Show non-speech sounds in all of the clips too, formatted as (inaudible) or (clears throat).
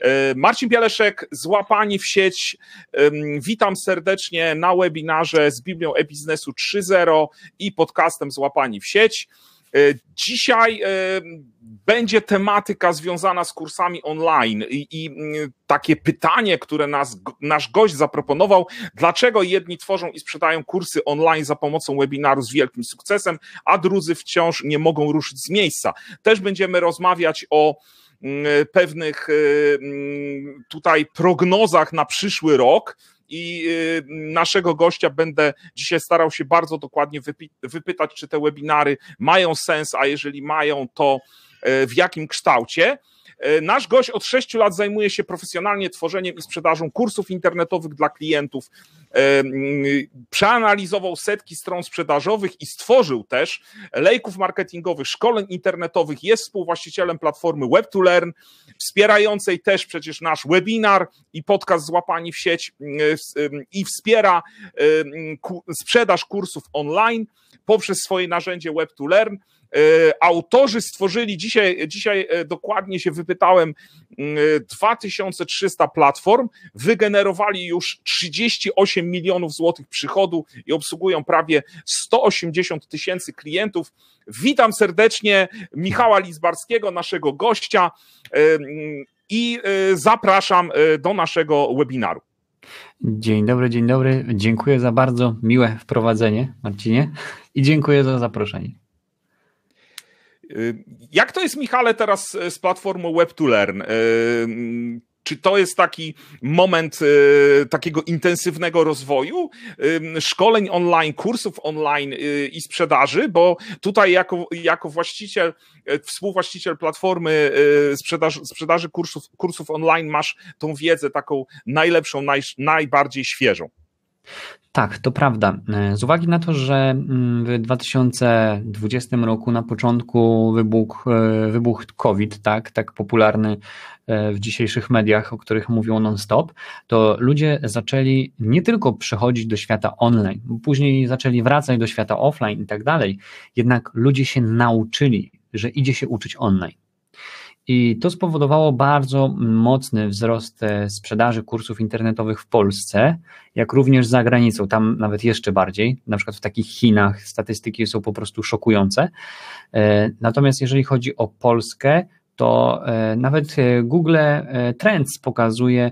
E, Marcin Bieleszek, złapani w sieć. Witam serdecznie na webinarze z Biblią e-biznesu 3.0 i podcastem Złapani w sieć. E, dzisiaj e, będzie tematyka związana z kursami online i, i takie pytanie, które nas, nasz gość zaproponował, dlaczego jedni tworzą i sprzedają kursy online za pomocą webinaru z wielkim sukcesem, a drudzy wciąż nie mogą ruszyć z miejsca. Też będziemy rozmawiać o Mm, e, pewnych e, mm, tutaj prognozach na przyszły rok i e, naszego gościa będę dzisiaj starał się bardzo dokładnie wypytać, czy te webinary mają sens, a jeżeli mają, to w jakim kształcie. Nasz gość od 6 lat zajmuje się profesjonalnie tworzeniem i sprzedażą kursów internetowych dla klientów. Przeanalizował setki stron sprzedażowych i stworzył też lejków marketingowych, szkoleń internetowych. Jest współwłaścicielem platformy Web2Learn, wspierającej też przecież nasz webinar i podcast Złapani w sieć i wspiera sprzedaż kursów online poprzez swoje narzędzie Web2Learn. E, autorzy stworzyli, dzisiaj, dzisiaj e, dokładnie się wypytałem, 2300 mm, platform, wygenerowali już 38 milionów złotych przychodu i obsługują prawie 180 tysięcy klientów. Witam serdecznie Michała Lizbarskiego, naszego gościa e, mm, i zapraszam do naszego webinaru. Dzień dobry, dzień dobry. Dziękuję za bardzo miłe wprowadzenie, Marcinie, i dziękuję za zaproszenie. Y, jak to jest, Michale, teraz y, z platformą Web to Learn? Y, czy to jest taki moment takiego intensywnego rozwoju szkoleń online, kursów online i sprzedaży? Bo tutaj, jako, jako właściciel, współwłaściciel platformy sprzedaży kursów, kursów online, masz tą wiedzę taką najlepszą, naj, najbardziej świeżą. Tak, to prawda. E, z uwagi na to, że mm, w 2020 roku na początku e, wybuchł wybuch COVID, tak, tak popularny e, w dzisiejszych mediach, o których mówią non-stop, to ludzie zaczęli nie tylko przechodzić do świata online, później zaczęli wracać do świata offline i tak dalej, jednak ludzie się nauczyli, że idzie się uczyć online. I to spowodowało bardzo mocny wzrost e, sprzedaży kursów internetowych w Polsce, jak również za granicą, tam nawet jeszcze bardziej. Na przykład w takich Chinach statystyki są po prostu szokujące. E, natomiast jeżeli chodzi o Polskę, to e, nawet Google Trends pokazuje,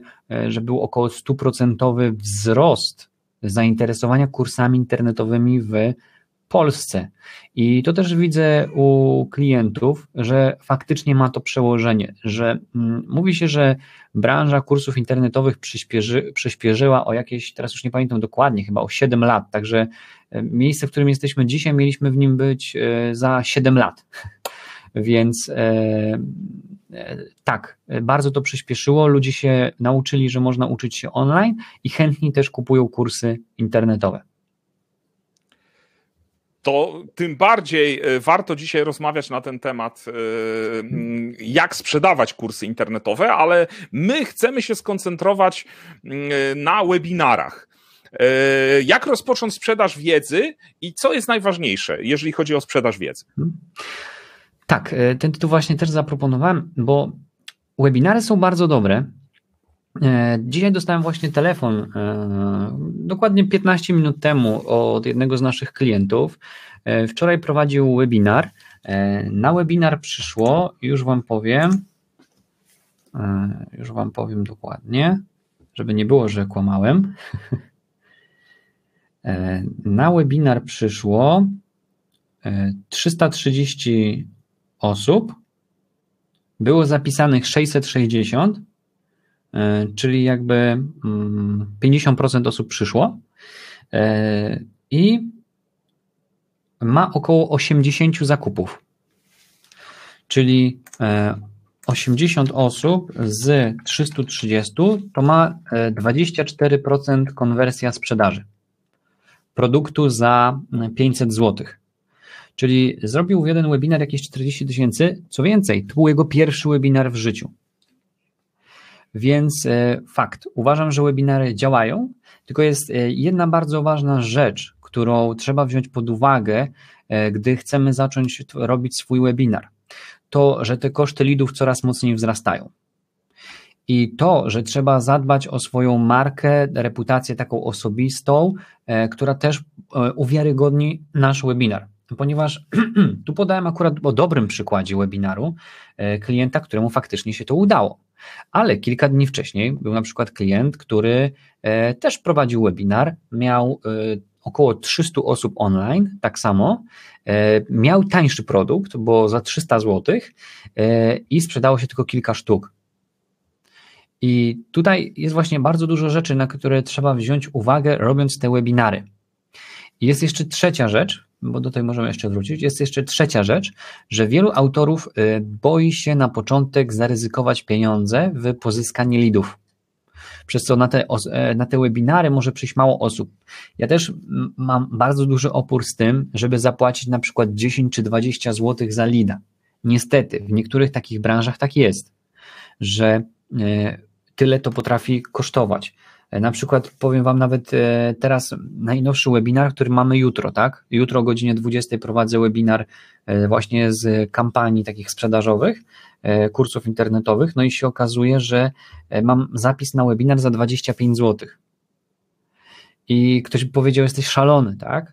że był około 100% wzrost zainteresowania kursami internetowymi w Polsce Polsce. I to też widzę u klientów, że faktycznie ma to przełożenie, że mm, mówi się, że branża kursów internetowych przyspieszy, przyspieszyła o jakieś, teraz już nie pamiętam dokładnie, chyba o 7 lat, także e, miejsce, w którym jesteśmy dzisiaj, mieliśmy w nim być e, za 7 lat. (laughs) Więc e, e, tak, bardzo to przyspieszyło. Ludzie się nauczyli, że można uczyć się online i chętniej też kupują kursy internetowe to tym bardziej e, warto dzisiaj rozmawiać na ten temat, e, jak sprzedawać kursy internetowe, ale my chcemy się skoncentrować na webinarach. E, jak rozpocząć sprzedaż wiedzy i co jest najważniejsze, jeżeli chodzi o sprzedaż wiedzy? Tak, ten tytuł właśnie też zaproponowałem, bo webinary są bardzo dobre, E, dzisiaj dostałem właśnie telefon, e, dokładnie 15 minut temu, od jednego z naszych klientów. E, wczoraj prowadził webinar. Na webinar przyszło, już Wam powiem, już Wam powiem dokładnie, żeby nie było, że kłamałem. (laughs) Na webinar przyszło 330 osób, było zapisanych 660 E, czyli jakby 50% mm, osób przyszło e, i ma około 80 zakupów. Czyli 80 e, osób z 330 to ma 24% konwersja sprzedaży produktu za 500 mm, zł. Czyli zrobił jeden webinar jakieś 40 tysięcy, co więcej, to był jego pierwszy webinar w życiu. Więc e, fakt, uważam, że webinary działają, tylko jest e, jedna bardzo ważna rzecz, którą trzeba wziąć pod uwagę, e, gdy chcemy zacząć robić swój webinar. To, że te koszty lidów coraz mocniej wzrastają. I to, że trzeba zadbać o swoją markę, reputację taką osobistą, która też uwiarygodni nasz webinar ponieważ (clears throat) tu podałem akurat o dobrym przykładzie webinaru klienta, któremu faktycznie się to udało. Ale kilka dni wcześniej był na przykład klient, który e, też prowadził webinar, miał e, około 300 osób online, tak samo. E, miał tańszy produkt, bo za 300 zł i sprzedało się tylko kilka sztuk. I tutaj jest właśnie bardzo dużo rzeczy, na które trzeba wziąć uwagę, robiąc te webinary. jest jeszcze trzecia rzecz, bo do tej możemy jeszcze wrócić, jest jeszcze trzecia rzecz, że wielu autorów y, boi się na początek zaryzykować pieniądze w pozyskanie lidów przez co na te, e, na te webinary może przyjść mało osób. Ja też mam bardzo duży opór z tym, żeby zapłacić na przykład 10 czy 20 zł za lida. Niestety, w niektórych takich branżach tak jest, że e, tyle to potrafi kosztować. E, na przykład powiem Wam nawet e, teraz najnowszy webinar, który mamy jutro, tak? Jutro o godzinie 20 prowadzę webinar e, właśnie z kampanii takich sprzedażowych, kursów internetowych, no i się okazuje, że mam zapis na webinar za 25 zł. I ktoś by powiedział, jesteś szalony, tak?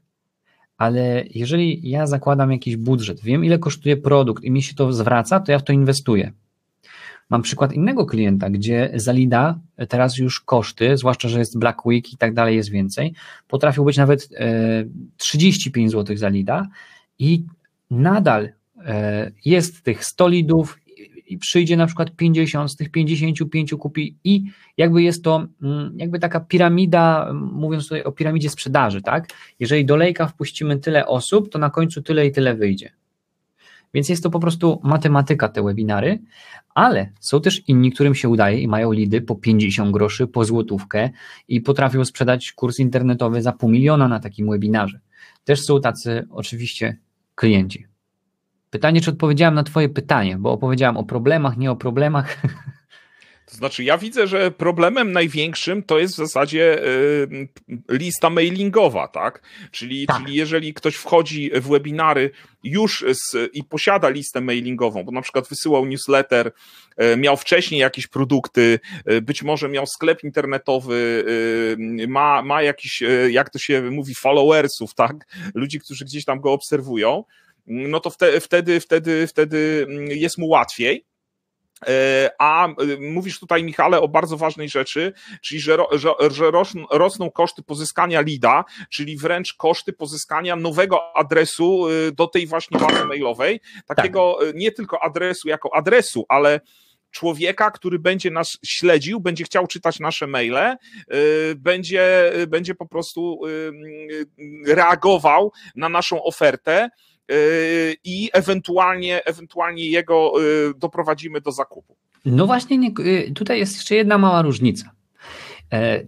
Ale jeżeli ja zakładam jakiś budżet, wiem ile kosztuje produkt i mi się to zwraca, to ja w to inwestuję. Mam przykład innego klienta, gdzie Zalida e, teraz już koszty, zwłaszcza, że jest Black Week i tak dalej jest więcej, potrafił być nawet 35 e, zł Zalida i nadal e, jest tych 100 lidów i przyjdzie na przykład 50, z tych 55 kupi i jakby jest to mm, jakby taka piramida, mówiąc tutaj o piramidzie sprzedaży, tak? Jeżeli do lejka wpuścimy tyle osób, to na końcu tyle i tyle wyjdzie. Więc jest to po prostu matematyka te webinary, ale są też inni, którym się udaje i mają lidy po 50 groszy, po złotówkę i potrafią sprzedać kurs internetowy za pół miliona na takim webinarze. Też są tacy oczywiście klienci. Pytanie, czy odpowiedziałem na Twoje pytanie, bo opowiedziałam o problemach, nie o problemach. (laughs) To znaczy, ja widzę, że problemem największym to jest w zasadzie y, lista mailingowa, tak? Czyli, tak? czyli jeżeli ktoś wchodzi w webinary już z, i posiada listę mailingową, bo na przykład wysyłał newsletter, y, miał wcześniej jakieś produkty, y, być może miał sklep internetowy, ma, ma jakiś, jak to się mówi, followersów, tak? Ludzi, którzy gdzieś tam go obserwują, no to wtedy, wtedy, wtedy mm, jest mu łatwiej E, a e, mówisz tutaj, Michale, o bardzo ważnej rzeczy, czyli że, że, że rosną koszty pozyskania lida, czyli wręcz koszty pozyskania nowego adresu e, do tej właśnie bazy mailowej. Takiego tak. nie tylko adresu jako adresu, ale człowieka, który będzie nas śledził, będzie chciał czytać nasze maile, będzie, będzie po prostu reagował na naszą ofertę. E, i ewentualnie, ewentualnie jego e, doprowadzimy do zakupu. No właśnie, nie, e, tutaj jest jeszcze jedna mała różnica.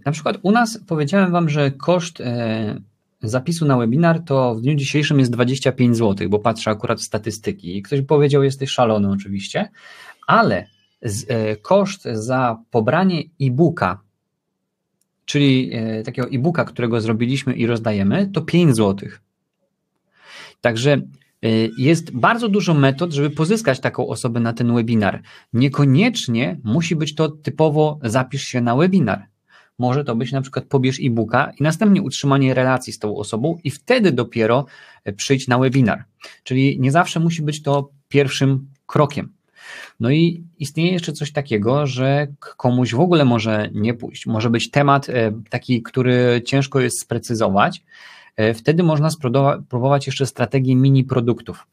Na przykład u nas powiedziałem Wam, że koszt zapisu na webinar to w dniu dzisiejszym jest 25 zł, bo patrzę akurat w statystyki i ktoś powiedział, jesteś szalony oczywiście, ale koszt za pobranie e-booka, czyli takiego e-booka, którego zrobiliśmy i rozdajemy, to 5 zł. Także y, jest bardzo dużo metod, żeby pozyskać taką osobę na ten webinar. Niekoniecznie musi być to typowo zapisz się na webinar. Może to być na przykład pobierz e-booka i następnie utrzymanie relacji z tą osobą i wtedy dopiero e, przyjdź na webinar. Czyli nie zawsze musi być to pierwszym krokiem. No i istnieje jeszcze coś takiego, że komuś w ogóle może nie pójść. Może być temat e, taki, który ciężko jest sprecyzować E, wtedy można spróbować jeszcze strategię mini produktów.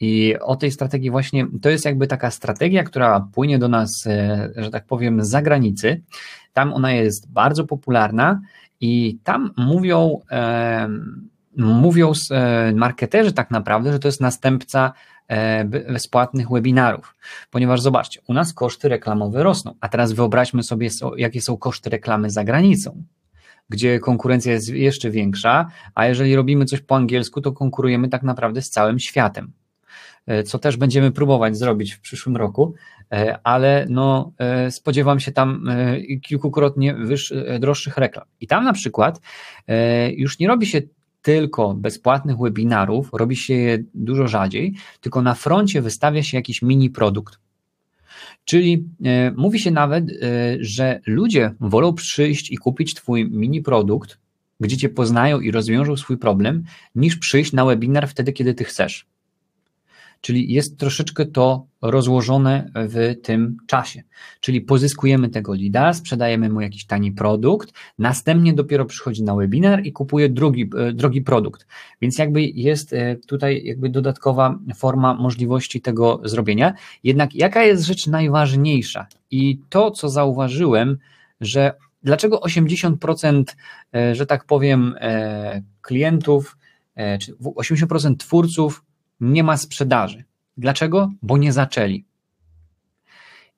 I o tej strategii właśnie, to jest jakby taka strategia, która płynie do nas, e, że tak powiem, z zagranicy. Tam ona jest bardzo popularna i tam mówią, e, mówią e, marketerzy tak naprawdę, że to jest następca bezpłatnych webinarów. Ponieważ zobaczcie, u nas koszty reklamowe rosną, a teraz wyobraźmy sobie, jakie są koszty reklamy za granicą gdzie konkurencja jest jeszcze większa, a jeżeli robimy coś po angielsku, to konkurujemy tak naprawdę z całym światem. E, co też będziemy próbować zrobić w przyszłym roku, e, ale no, e, spodziewam się tam kilkukrotnie wyższy, droższych reklam. I tam na przykład już nie robi się tylko bezpłatnych webinarów, robi się je dużo rzadziej, tylko na froncie wystawia się jakiś mini produkt Czyli e, mówi się nawet, e, że ludzie wolą przyjść i kupić Twój mini produkt, gdzie Cię poznają i rozwiążą swój problem, niż przyjść na webinar wtedy, kiedy Ty chcesz. Czyli jest troszeczkę to rozłożone w tym czasie. Czyli pozyskujemy tego lida, sprzedajemy mu jakiś tani produkt, następnie dopiero przychodzi na webinar i kupuje drugi, e, drogi produkt. Więc jakby jest e, tutaj jakby dodatkowa forma możliwości tego zrobienia. Jednak jaka jest rzecz najważniejsza? I to, co zauważyłem, że dlaczego 80%, e, że tak powiem, klientów, czy 80% twórców nie ma sprzedaży. Dlaczego? Bo nie zaczęli.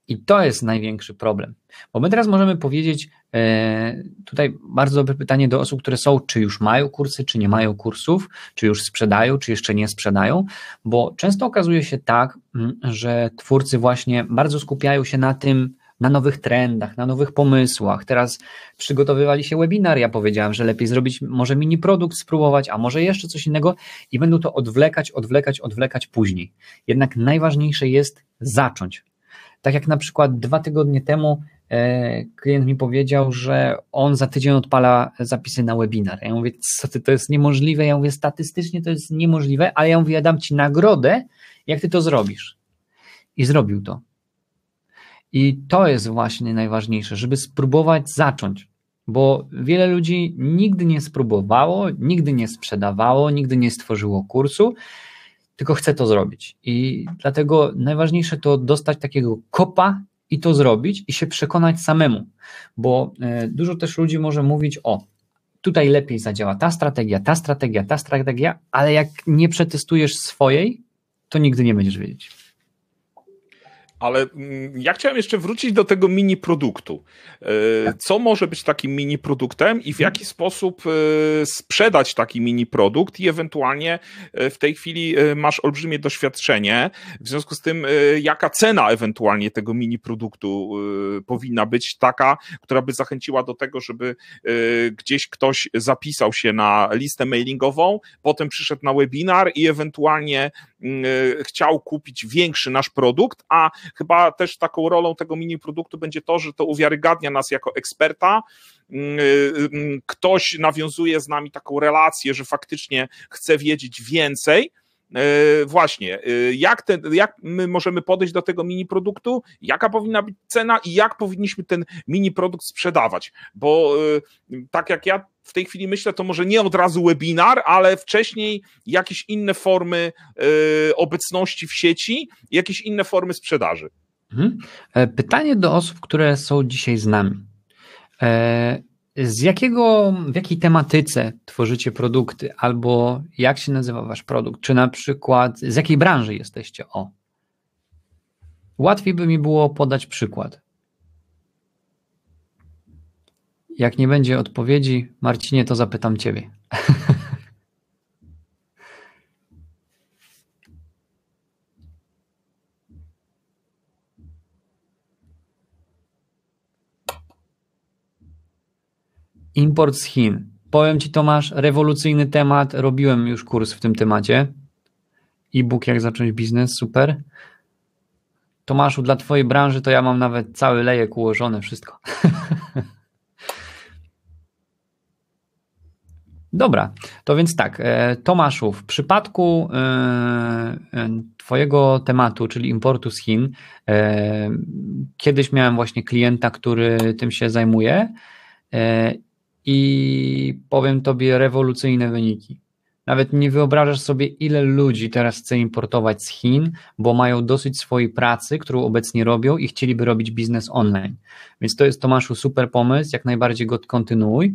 I to jest największy problem. Bo my teraz możemy powiedzieć, e, tutaj bardzo dobre pytanie do osób, które są, czy już mają kursy, czy nie mają kursów, czy już sprzedają, czy jeszcze nie sprzedają, bo często okazuje się tak, mm, że twórcy właśnie bardzo skupiają się na tym, na nowych trendach, na nowych pomysłach. Teraz przygotowywali się webinar, ja powiedziałem, że lepiej zrobić może mini produkt, spróbować, a może jeszcze coś innego i będą to odwlekać, odwlekać, odwlekać później. Jednak najważniejsze jest zacząć. Tak jak na przykład dwa tygodnie temu e, klient mi powiedział, że on za tydzień odpala zapisy na webinar. Ja mówię, co ty, to jest niemożliwe. Ja mówię, statystycznie to jest niemożliwe, ale ja mówię, ja dam ci nagrodę, jak ty to zrobisz. I zrobił to. I to jest właśnie najważniejsze, żeby spróbować zacząć, bo wiele ludzi nigdy nie spróbowało, nigdy nie sprzedawało, nigdy nie stworzyło kursu, tylko chce to zrobić. I dlatego najważniejsze to dostać takiego kopa i to zrobić i się przekonać samemu, bo e, dużo też ludzi może mówić o tutaj lepiej zadziała ta strategia, ta strategia, ta strategia, ale jak nie przetestujesz swojej, to nigdy nie będziesz wiedzieć. Ale mm, ja chciałem jeszcze wrócić do tego mini produktu. E, tak. Co może być takim mini produktem i w mhm. jaki sposób e, sprzedać taki mini produkt? I ewentualnie e, w tej chwili masz olbrzymie doświadczenie, w związku z tym, jaka cena ewentualnie tego mini produktu powinna być taka, która by zachęciła do tego, żeby gdzieś ktoś zapisał się na listę mailingową, potem przyszedł na webinar i ewentualnie mm, chciał kupić większy nasz produkt, a Chyba też taką rolą tego mini produktu będzie to, że to uwiarygadnia nas jako eksperta. Mm, mm, ktoś nawiązuje z nami taką relację, że faktycznie chce wiedzieć więcej. E, właśnie, e, jak, ten, jak my możemy podejść do tego mini produktu, jaka powinna być cena i jak powinniśmy ten mini produkt sprzedawać, bo e, tak jak ja w tej chwili myślę, to może nie od razu webinar, ale wcześniej jakieś inne formy obecności w sieci, jakieś inne formy sprzedaży. Mhm. Pytanie do osób, które są dzisiaj z nami. Z jakiego, w jakiej tematyce tworzycie produkty, albo jak się nazywa wasz produkt, czy na przykład z jakiej branży jesteście? O. Łatwiej by mi było podać przykład. Jak nie będzie odpowiedzi, Marcinie, to zapytam ciebie. (laughs) Import z Chin. Powiem Ci, Tomasz, rewolucyjny temat. Robiłem już kurs w tym temacie. E-book, jak zacząć biznes, super. Tomaszu, dla Twojej branży to ja mam nawet cały lejek ułożony, wszystko. (laughs) Dobra, to więc tak, e, Tomaszu, w przypadku e, e, Twojego tematu, czyli importu z Chin, kiedyś miałem właśnie klienta, który tym się zajmuje i powiem Tobie rewolucyjne wyniki. Nawet nie wyobrażasz sobie, ile ludzi teraz chce importować z Chin, bo mają dosyć swojej pracy, którą obecnie robią i chcieliby robić biznes online. Więc to jest Tomaszu super pomysł, jak najbardziej go kontynuuj.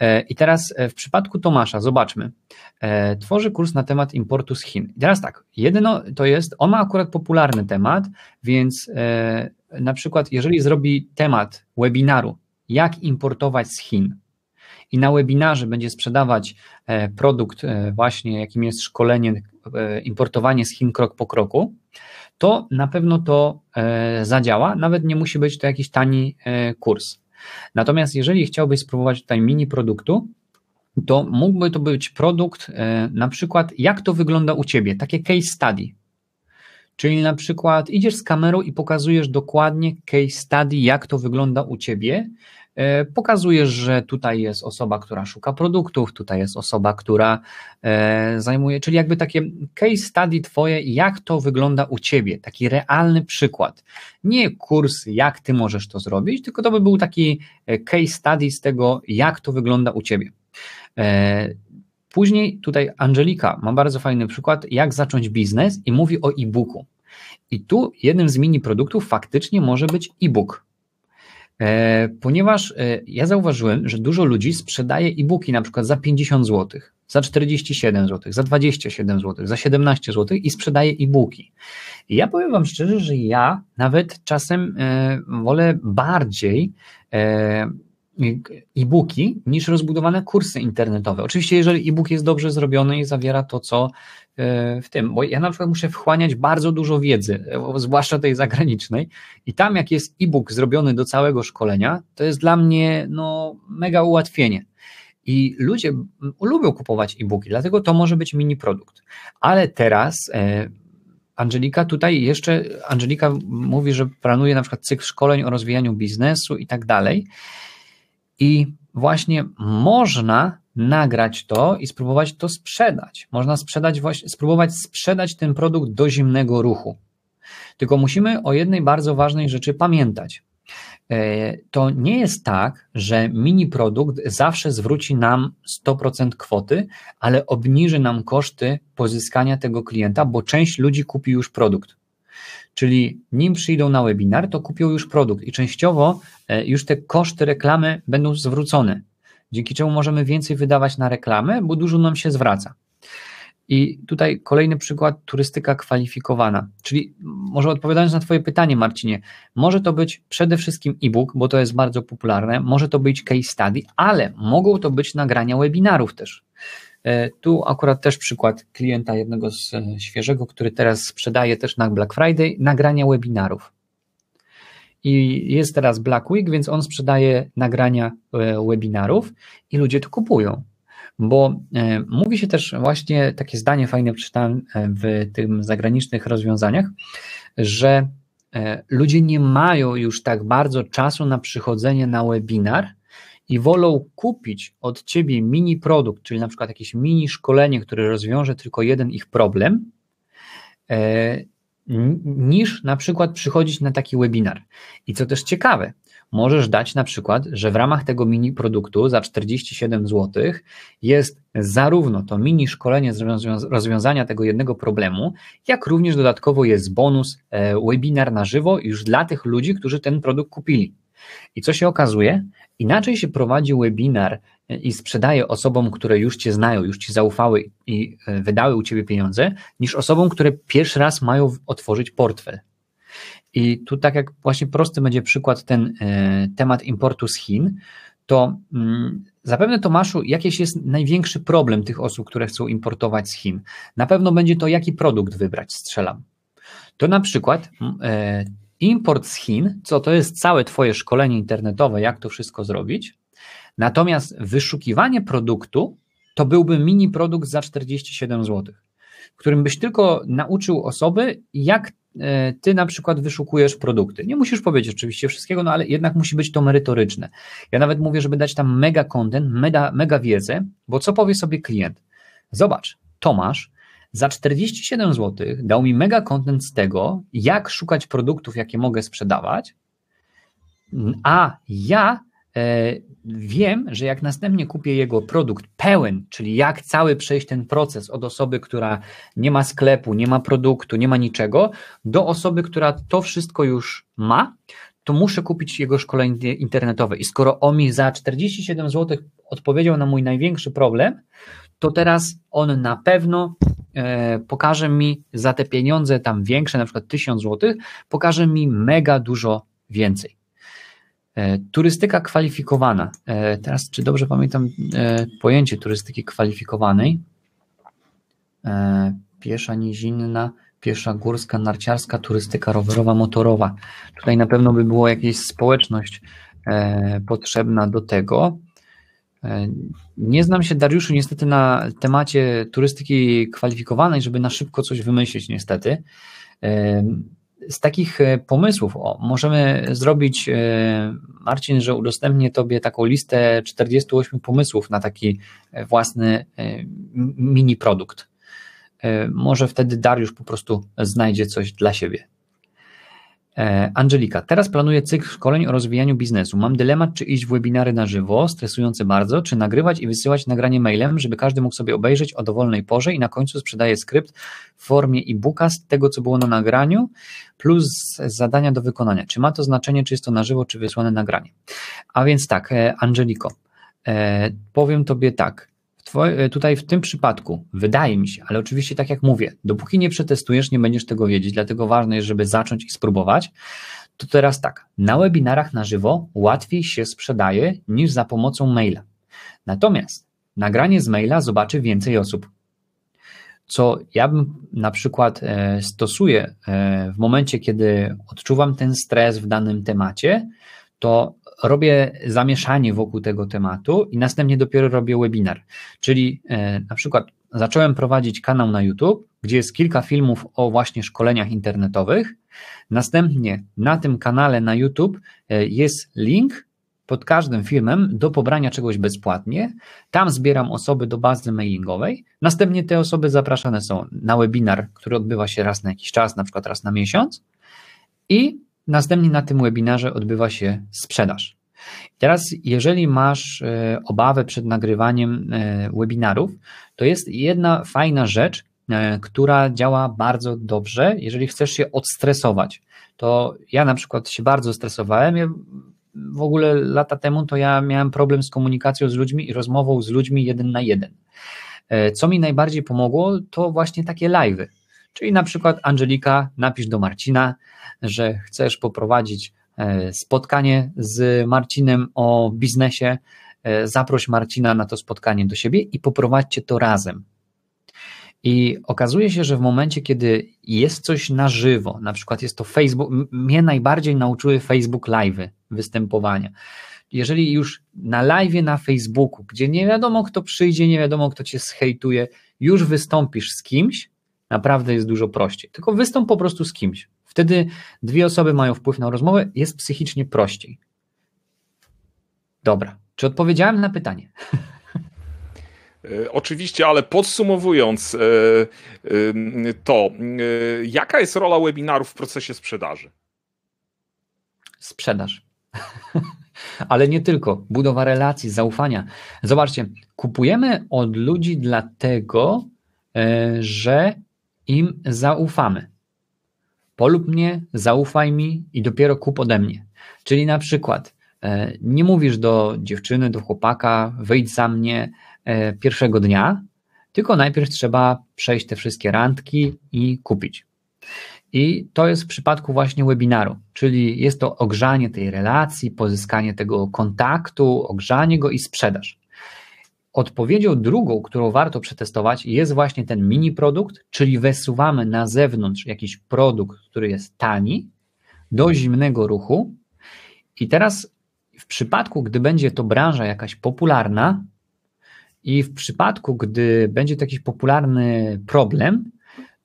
E, I teraz e, w przypadku Tomasza, zobaczmy, e, tworzy kurs na temat importu z Chin. I teraz tak, jedno to jest, on ma akurat popularny temat, więc na przykład jeżeli zrobi temat webinaru, jak importować z Chin, i na webinarze będzie sprzedawać e, produkt e, właśnie, jakim jest szkolenie, e, importowanie z Chin krok po kroku, to na pewno to zadziała, nawet nie musi być to jakiś tani kurs. Natomiast jeżeli chciałbyś spróbować tutaj mini produktu, to mógłby to być produkt, na przykład jak to wygląda u Ciebie, takie case study. Czyli na przykład idziesz z kamerą i pokazujesz dokładnie case study, jak to wygląda u Ciebie, E, pokazujesz, że tutaj jest osoba, która szuka produktów, tutaj jest osoba, która e, zajmuje, czyli jakby takie case study twoje, jak to wygląda u ciebie, taki realny przykład. Nie kurs, jak ty możesz to zrobić, tylko to by był taki e, case study z tego, jak to wygląda u ciebie. Później tutaj Angelika ma bardzo fajny przykład, jak zacząć biznes i mówi o e-booku. I tu jednym z mini produktów faktycznie może być e-book. E, ponieważ e, ja zauważyłem, że dużo ludzi sprzedaje e-booki na przykład za 50 zł, za 47 zł, za 27 zł, za 17 zł i sprzedaje e-booki. I ja powiem Wam szczerze, że ja nawet czasem e, wolę bardziej e-booki niż rozbudowane kursy internetowe. Oczywiście, jeżeli e-book jest dobrze zrobiony i zawiera to, co e, w tym, bo ja na przykład muszę wchłaniać bardzo dużo wiedzy, e, zwłaszcza tej zagranicznej, i tam, jak jest e-book zrobiony do całego szkolenia, to jest dla mnie no, mega ułatwienie. I ludzie lubią kupować e-booki, dlatego to może być mini produkt. Ale teraz. E, Angelika tutaj jeszcze, Angelika mówi, że planuje na przykład cykl szkoleń o rozwijaniu biznesu i tak dalej. I właśnie można nagrać to i spróbować to sprzedać. Można sprzedać właśnie, spróbować sprzedać ten produkt do zimnego ruchu. Tylko musimy o jednej bardzo ważnej rzeczy pamiętać. E, to nie jest tak, że mini produkt zawsze zwróci nam 100% kwoty, ale obniży nam koszty pozyskania tego klienta, bo część ludzi kupi już produkt. Czyli nim przyjdą na webinar, to kupią już produkt i częściowo e, już te koszty reklamy będą zwrócone, dzięki czemu możemy więcej wydawać na reklamę, bo dużo nam się zwraca. I tutaj kolejny przykład, turystyka kwalifikowana. Czyli może odpowiadając na Twoje pytanie, Marcinie, może to być przede wszystkim e-book, bo to jest bardzo popularne, może to być case study, ale mogą to być nagrania webinarów też. E, tu akurat też przykład klienta jednego z e, świeżego, który teraz sprzedaje też na Black Friday nagrania webinarów. I jest teraz Black Week, więc on sprzedaje nagrania e, webinarów i ludzie to kupują. Bo mówi się też właśnie takie zdanie fajne przeczytałem w tym zagranicznych rozwiązaniach, że ludzie nie mają już tak bardzo czasu na przychodzenie na webinar, i wolą kupić od ciebie mini produkt, czyli na przykład jakieś mini szkolenie, które rozwiąże tylko jeden ich problem, e, niż na przykład przychodzić na taki webinar. I co też ciekawe, możesz dać na przykład, że w ramach tego mini produktu za 47 zł jest zarówno to mini szkolenie z rozwiązania tego jednego problemu, jak również dodatkowo jest bonus e, webinar na żywo już dla tych ludzi, którzy ten produkt kupili. I co się okazuje? Inaczej się prowadzi webinar i sprzedaje osobom, które już Cię znają, już Ci zaufały i e, wydały u Ciebie pieniądze, niż osobom, które pierwszy raz mają otworzyć portfel. I tu tak jak właśnie prosty będzie przykład ten e, temat importu z Chin, to mm, zapewne Tomaszu jakiś jest największy problem tych osób, które chcą importować z Chin. Na pewno będzie to, jaki produkt wybrać, strzelam. To na przykład e, import z Chin, co to jest całe Twoje szkolenie internetowe, jak to wszystko zrobić. Natomiast wyszukiwanie produktu to byłby mini produkt za 47 zł, którym byś tylko nauczył osoby, jak e, ty na przykład wyszukujesz produkty. Nie musisz powiedzieć oczywiście wszystkiego, no ale jednak musi być to merytoryczne. Ja nawet mówię, żeby dać tam mega content, mega, mega wiedzę, bo co powie sobie klient? Zobacz, Tomasz za 47 zł dał mi mega content z tego, jak szukać produktów, jakie mogę sprzedawać, a ja e, wiem, że jak następnie kupię jego produkt pełen, czyli jak cały przejść ten proces od osoby, która nie ma sklepu, nie ma produktu, nie ma niczego, do osoby, która to wszystko już ma, to muszę kupić jego szkolenie internetowe. I skoro on mi za 47 zł odpowiedział na mój największy problem, to teraz on na pewno E, pokaże mi za te pieniądze tam większe, na przykład 1000 zł, pokaże mi mega dużo więcej. E, turystyka kwalifikowana. E, teraz, czy dobrze pamiętam pojęcie turystyki kwalifikowanej? Piesza nizinna, piesza górska, narciarska, turystyka rowerowa, motorowa. Tutaj na pewno by było jakaś społeczność potrzebna do tego. E, nie znam się, Dariuszu, niestety na temacie turystyki kwalifikowanej, żeby na szybko coś wymyślić, niestety. E, z takich e, pomysłów o, możemy zrobić, Marcin, że udostępnię Tobie taką listę 48 pomysłów na taki własny mini produkt. Może wtedy Dariusz po prostu znajdzie coś dla siebie. E, Angelika, teraz planuję cykl szkoleń o rozwijaniu biznesu. Mam dylemat, czy iść w webinary na żywo, stresujące bardzo, czy nagrywać i wysyłać nagranie mailem, żeby każdy mógł sobie obejrzeć o dowolnej porze i na końcu sprzedaję skrypt w formie e-booka z tego, co było na nagraniu, plus zadania do wykonania. Czy ma to znaczenie, czy jest to na żywo, czy wysłane nagranie? A więc tak, e, Angeliko, e, powiem Tobie tak twoj, e, tutaj w tym przypadku, wydaje mi się, ale oczywiście tak jak mówię, dopóki nie przetestujesz, nie będziesz tego wiedzieć, dlatego ważne jest, żeby zacząć i spróbować. To teraz tak, na webinarach na żywo łatwiej się sprzedaje niż za pomocą maila. Natomiast nagranie z maila zobaczy więcej osób. Co ja bym na przykład e, stosuję e, w momencie, kiedy odczuwam ten stres w danym temacie, to robię zamieszanie wokół tego tematu i następnie dopiero robię webinar. Czyli e, na przykład zacząłem prowadzić kanał na YouTube, gdzie jest kilka filmów o właśnie szkoleniach internetowych. Następnie na tym kanale na YouTube e, jest link pod każdym filmem do pobrania czegoś bezpłatnie. Tam zbieram osoby do bazy mailingowej. Następnie te osoby zapraszane są na webinar, który odbywa się raz na jakiś czas, na przykład raz na miesiąc. I Następnie na tym webinarze odbywa się sprzedaż. teraz, jeżeli masz e, obawę przed nagrywaniem e, webinarów, to jest jedna fajna rzecz, e, która działa bardzo dobrze, jeżeli chcesz się odstresować. To ja na przykład się bardzo stresowałem. Ja w ogóle lata temu to ja miałem problem z komunikacją z ludźmi i rozmową z ludźmi jeden na jeden. Co mi najbardziej pomogło, to właśnie takie live. Czyli na przykład Angelika, napisz do Marcina, że chcesz poprowadzić e, spotkanie z Marcinem o biznesie, e, zaproś Marcina na to spotkanie do siebie i poprowadźcie to razem. I okazuje się, że w momencie, kiedy jest coś na żywo, na przykład jest to Facebook, mnie najbardziej nauczyły Facebook live'y występowania. Jeżeli już na live'ie na Facebooku, gdzie nie wiadomo kto przyjdzie, nie wiadomo kto cię zhejtuje, już wystąpisz z kimś, Naprawdę jest dużo prościej. Tylko wystąp po prostu z kimś. Wtedy dwie osoby mają wpływ na rozmowę, jest psychicznie prościej. Dobra. Czy odpowiedziałem na pytanie? E, oczywiście, ale podsumowując e, e, to, jaka jest rola webinarów w procesie sprzedaży? Sprzedaż. (laughs) Ale nie tylko, budowa relacji, zaufania. Zobaczcie, kupujemy od ludzi dlatego, że im zaufamy. Polub mnie, zaufaj mi i dopiero kup ode mnie. Czyli na przykład e, nie mówisz do dziewczyny, do chłopaka, wyjdź za mnie e, pierwszego dnia, tylko najpierw trzeba przejść te wszystkie randki i kupić. I to jest w przypadku właśnie webinaru, czyli jest to ogrzanie tej relacji, pozyskanie tego kontaktu, ogrzanie go i sprzedaż. Odpowiedzią drugą, którą warto przetestować, jest właśnie ten mini produkt, czyli wysuwamy na zewnątrz jakiś produkt, który jest tani, do zimnego ruchu. I teraz, w przypadku, gdy będzie to branża jakaś popularna, i w przypadku, gdy będzie to jakiś popularny problem,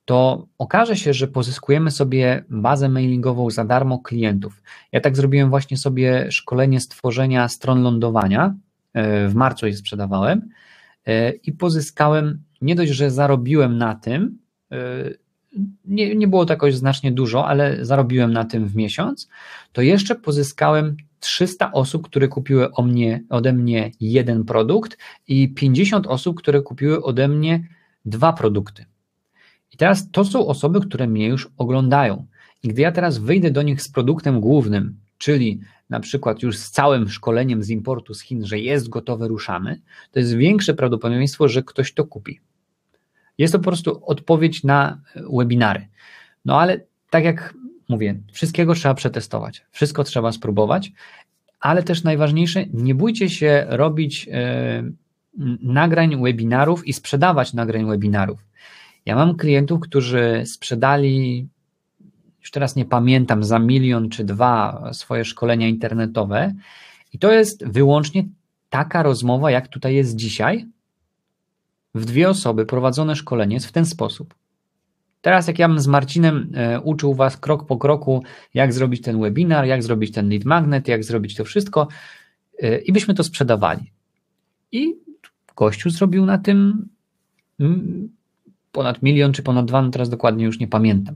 to okaże się, że pozyskujemy sobie bazę mailingową za darmo klientów. Ja tak zrobiłem właśnie sobie szkolenie stworzenia stron lądowania E, w marcu je sprzedawałem e, i pozyskałem, nie dość, że zarobiłem na tym, e, nie, nie było to jakoś znacznie dużo, ale zarobiłem na tym w miesiąc, to jeszcze pozyskałem 300 osób, które kupiły o mnie, ode mnie jeden produkt i 50 osób, które kupiły ode mnie dwa produkty. I teraz to są osoby, które mnie już oglądają. I gdy ja teraz wyjdę do nich z produktem głównym, czyli na przykład już z całym szkoleniem z importu z Chin, że jest gotowe, ruszamy, to jest większe prawdopodobieństwo, że ktoś to kupi. Jest to po prostu odpowiedź na e, webinary. No ale tak jak mówię, wszystkiego trzeba przetestować, wszystko trzeba spróbować, ale też najważniejsze, nie bójcie się robić yy, nagrań webinarów i sprzedawać nagrań webinarów. Ja mam klientów, którzy sprzedali już teraz nie pamiętam, za milion czy dwa swoje szkolenia internetowe. I to jest wyłącznie taka rozmowa, jak tutaj jest dzisiaj. W dwie osoby prowadzone szkolenie jest w ten sposób. Teraz, jak ja bym z Marcinem e, uczył Was krok po kroku, jak zrobić ten webinar, jak zrobić ten lead magnet, jak zrobić to wszystko, e, i byśmy to sprzedawali. I gościu zrobił na tym mm, ponad milion czy ponad dwa, no teraz dokładnie już nie pamiętam.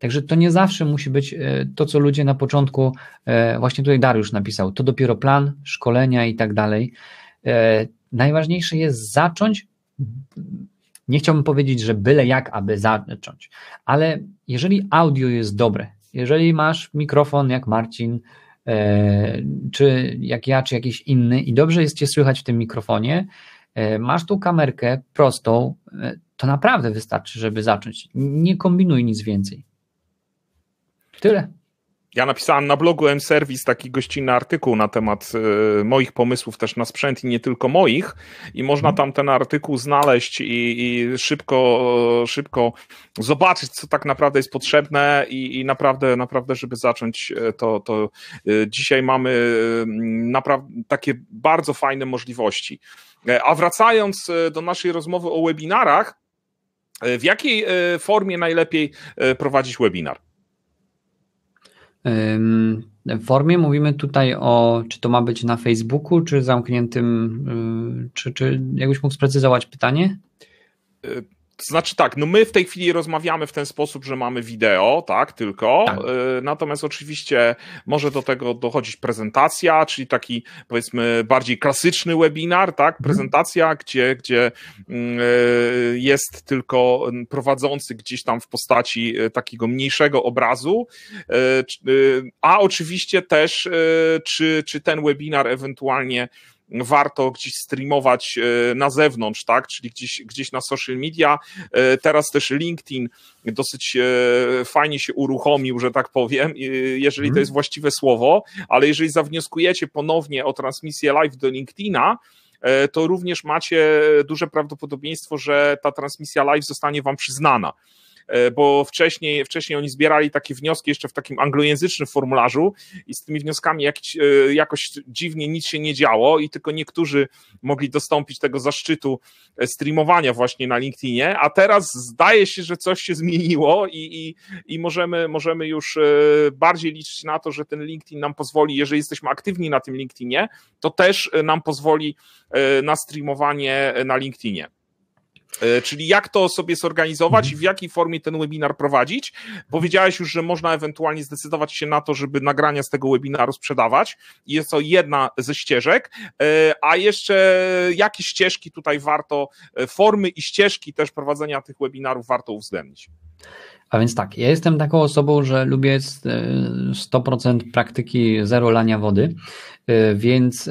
Także to nie zawsze musi być e, to, co ludzie na początku, e, właśnie tutaj Dariusz napisał, to dopiero plan, szkolenia i tak dalej. E, najważniejsze jest zacząć. Nie chciałbym powiedzieć, że byle jak, aby zacząć, ale jeżeli audio jest dobre, jeżeli masz mikrofon jak Marcin, czy jak ja, czy jakiś inny, i dobrze jest Cię słychać w tym mikrofonie, masz tą kamerkę prostą, to naprawdę wystarczy, żeby zacząć. Nie kombinuj nic więcej. Tyle. Ja napisałem na blogu M-Service taki gościnny artykuł na temat y, moich pomysłów też na sprzęt i nie tylko moich i można mhm. tam ten artykuł znaleźć i, i szybko, szybko zobaczyć, co tak naprawdę jest potrzebne i, i naprawdę, naprawdę, żeby zacząć e, to, to y, dzisiaj mamy naprawdę takie bardzo fajne możliwości. A wracając do naszej rozmowy o webinarach, w jakiej formie najlepiej prowadzić webinar? W formie mówimy tutaj o, czy to ma być na Facebooku, czy zamkniętym, y, czy, czy jakbyś mógł sprecyzować pytanie? Y, znaczy tak, no my w tej chwili rozmawiamy w ten sposób, że mamy wideo, tak, tylko. Tak. Y, natomiast oczywiście może do tego dochodzić prezentacja, czyli taki powiedzmy bardziej klasyczny webinar, tak, mhm. prezentacja, mhm. gdzie, gdzie mm, y, jest tylko prowadzący gdzieś tam w postaci y, takiego mniejszego obrazu. A oczywiście też, czy, czy ten webinar ewentualnie warto gdzieś streamować e, na zewnątrz, tak? Czyli gdzieś, gdzieś na social media. E, teraz też LinkedIn dosyć e, fajnie się uruchomił, że tak powiem, jeżeli to mhm. jest właściwe słowo, ale jeżeli zawnioskujecie ponownie o transmisję live do LinkedIna, to również macie duże prawdopodobieństwo, że ta transmisja live zostanie Wam przyznana. E, bo wcześniej, wcześniej oni zbierali takie wnioski jeszcze w takim anglojęzycznym formularzu i z tymi wnioskami jak, e, jakoś dziwnie nic się nie działo i tylko niektórzy mogli dostąpić tego zaszczytu e, streamowania właśnie na LinkedInie, a teraz zdaje się, że coś się zmieniło i, i, i możemy, możemy już bardziej liczyć na to, że ten LinkedIn nam pozwoli, jeżeli jesteśmy aktywni na tym LinkedInie, to też nam pozwoli na streamowanie na LinkedInie. E, czyli jak to sobie zorganizować i w jakiej formie ten webinar prowadzić? Powiedziałeś już, że można ewentualnie zdecydować się na to, żeby nagrania z tego webinaru sprzedawać. Jest to jedna ze ścieżek. E, a jeszcze jakie ścieżki tutaj warto, e, formy i ścieżki też prowadzenia tych webinarów warto uwzględnić? A więc tak, ja jestem taką osobą, że lubię 100% praktyki zero lania wody, więc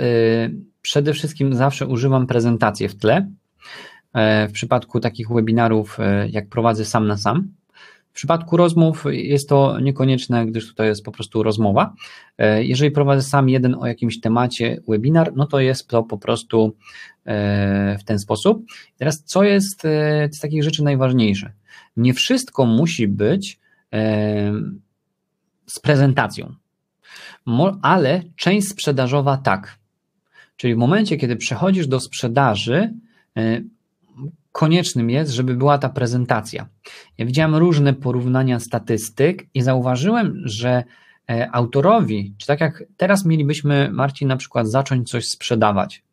przede wszystkim zawsze używam prezentacji w tle. E, w przypadku takich webinarów, e, jak prowadzę sam na sam. W przypadku rozmów jest to niekonieczne, gdyż tutaj jest po prostu rozmowa. E, jeżeli prowadzę sam jeden o jakimś temacie webinar, no to jest to po prostu w ten sposób. Teraz, co jest z takich rzeczy najważniejsze? Nie wszystko musi być z prezentacją, ale część sprzedażowa tak. Czyli w momencie, kiedy przechodzisz do sprzedaży, koniecznym jest, żeby była ta prezentacja. Ja widziałem różne porównania statystyk i zauważyłem, że e, autorowi, czy tak jak teraz mielibyśmy, Marcin, na przykład zacząć coś sprzedawać.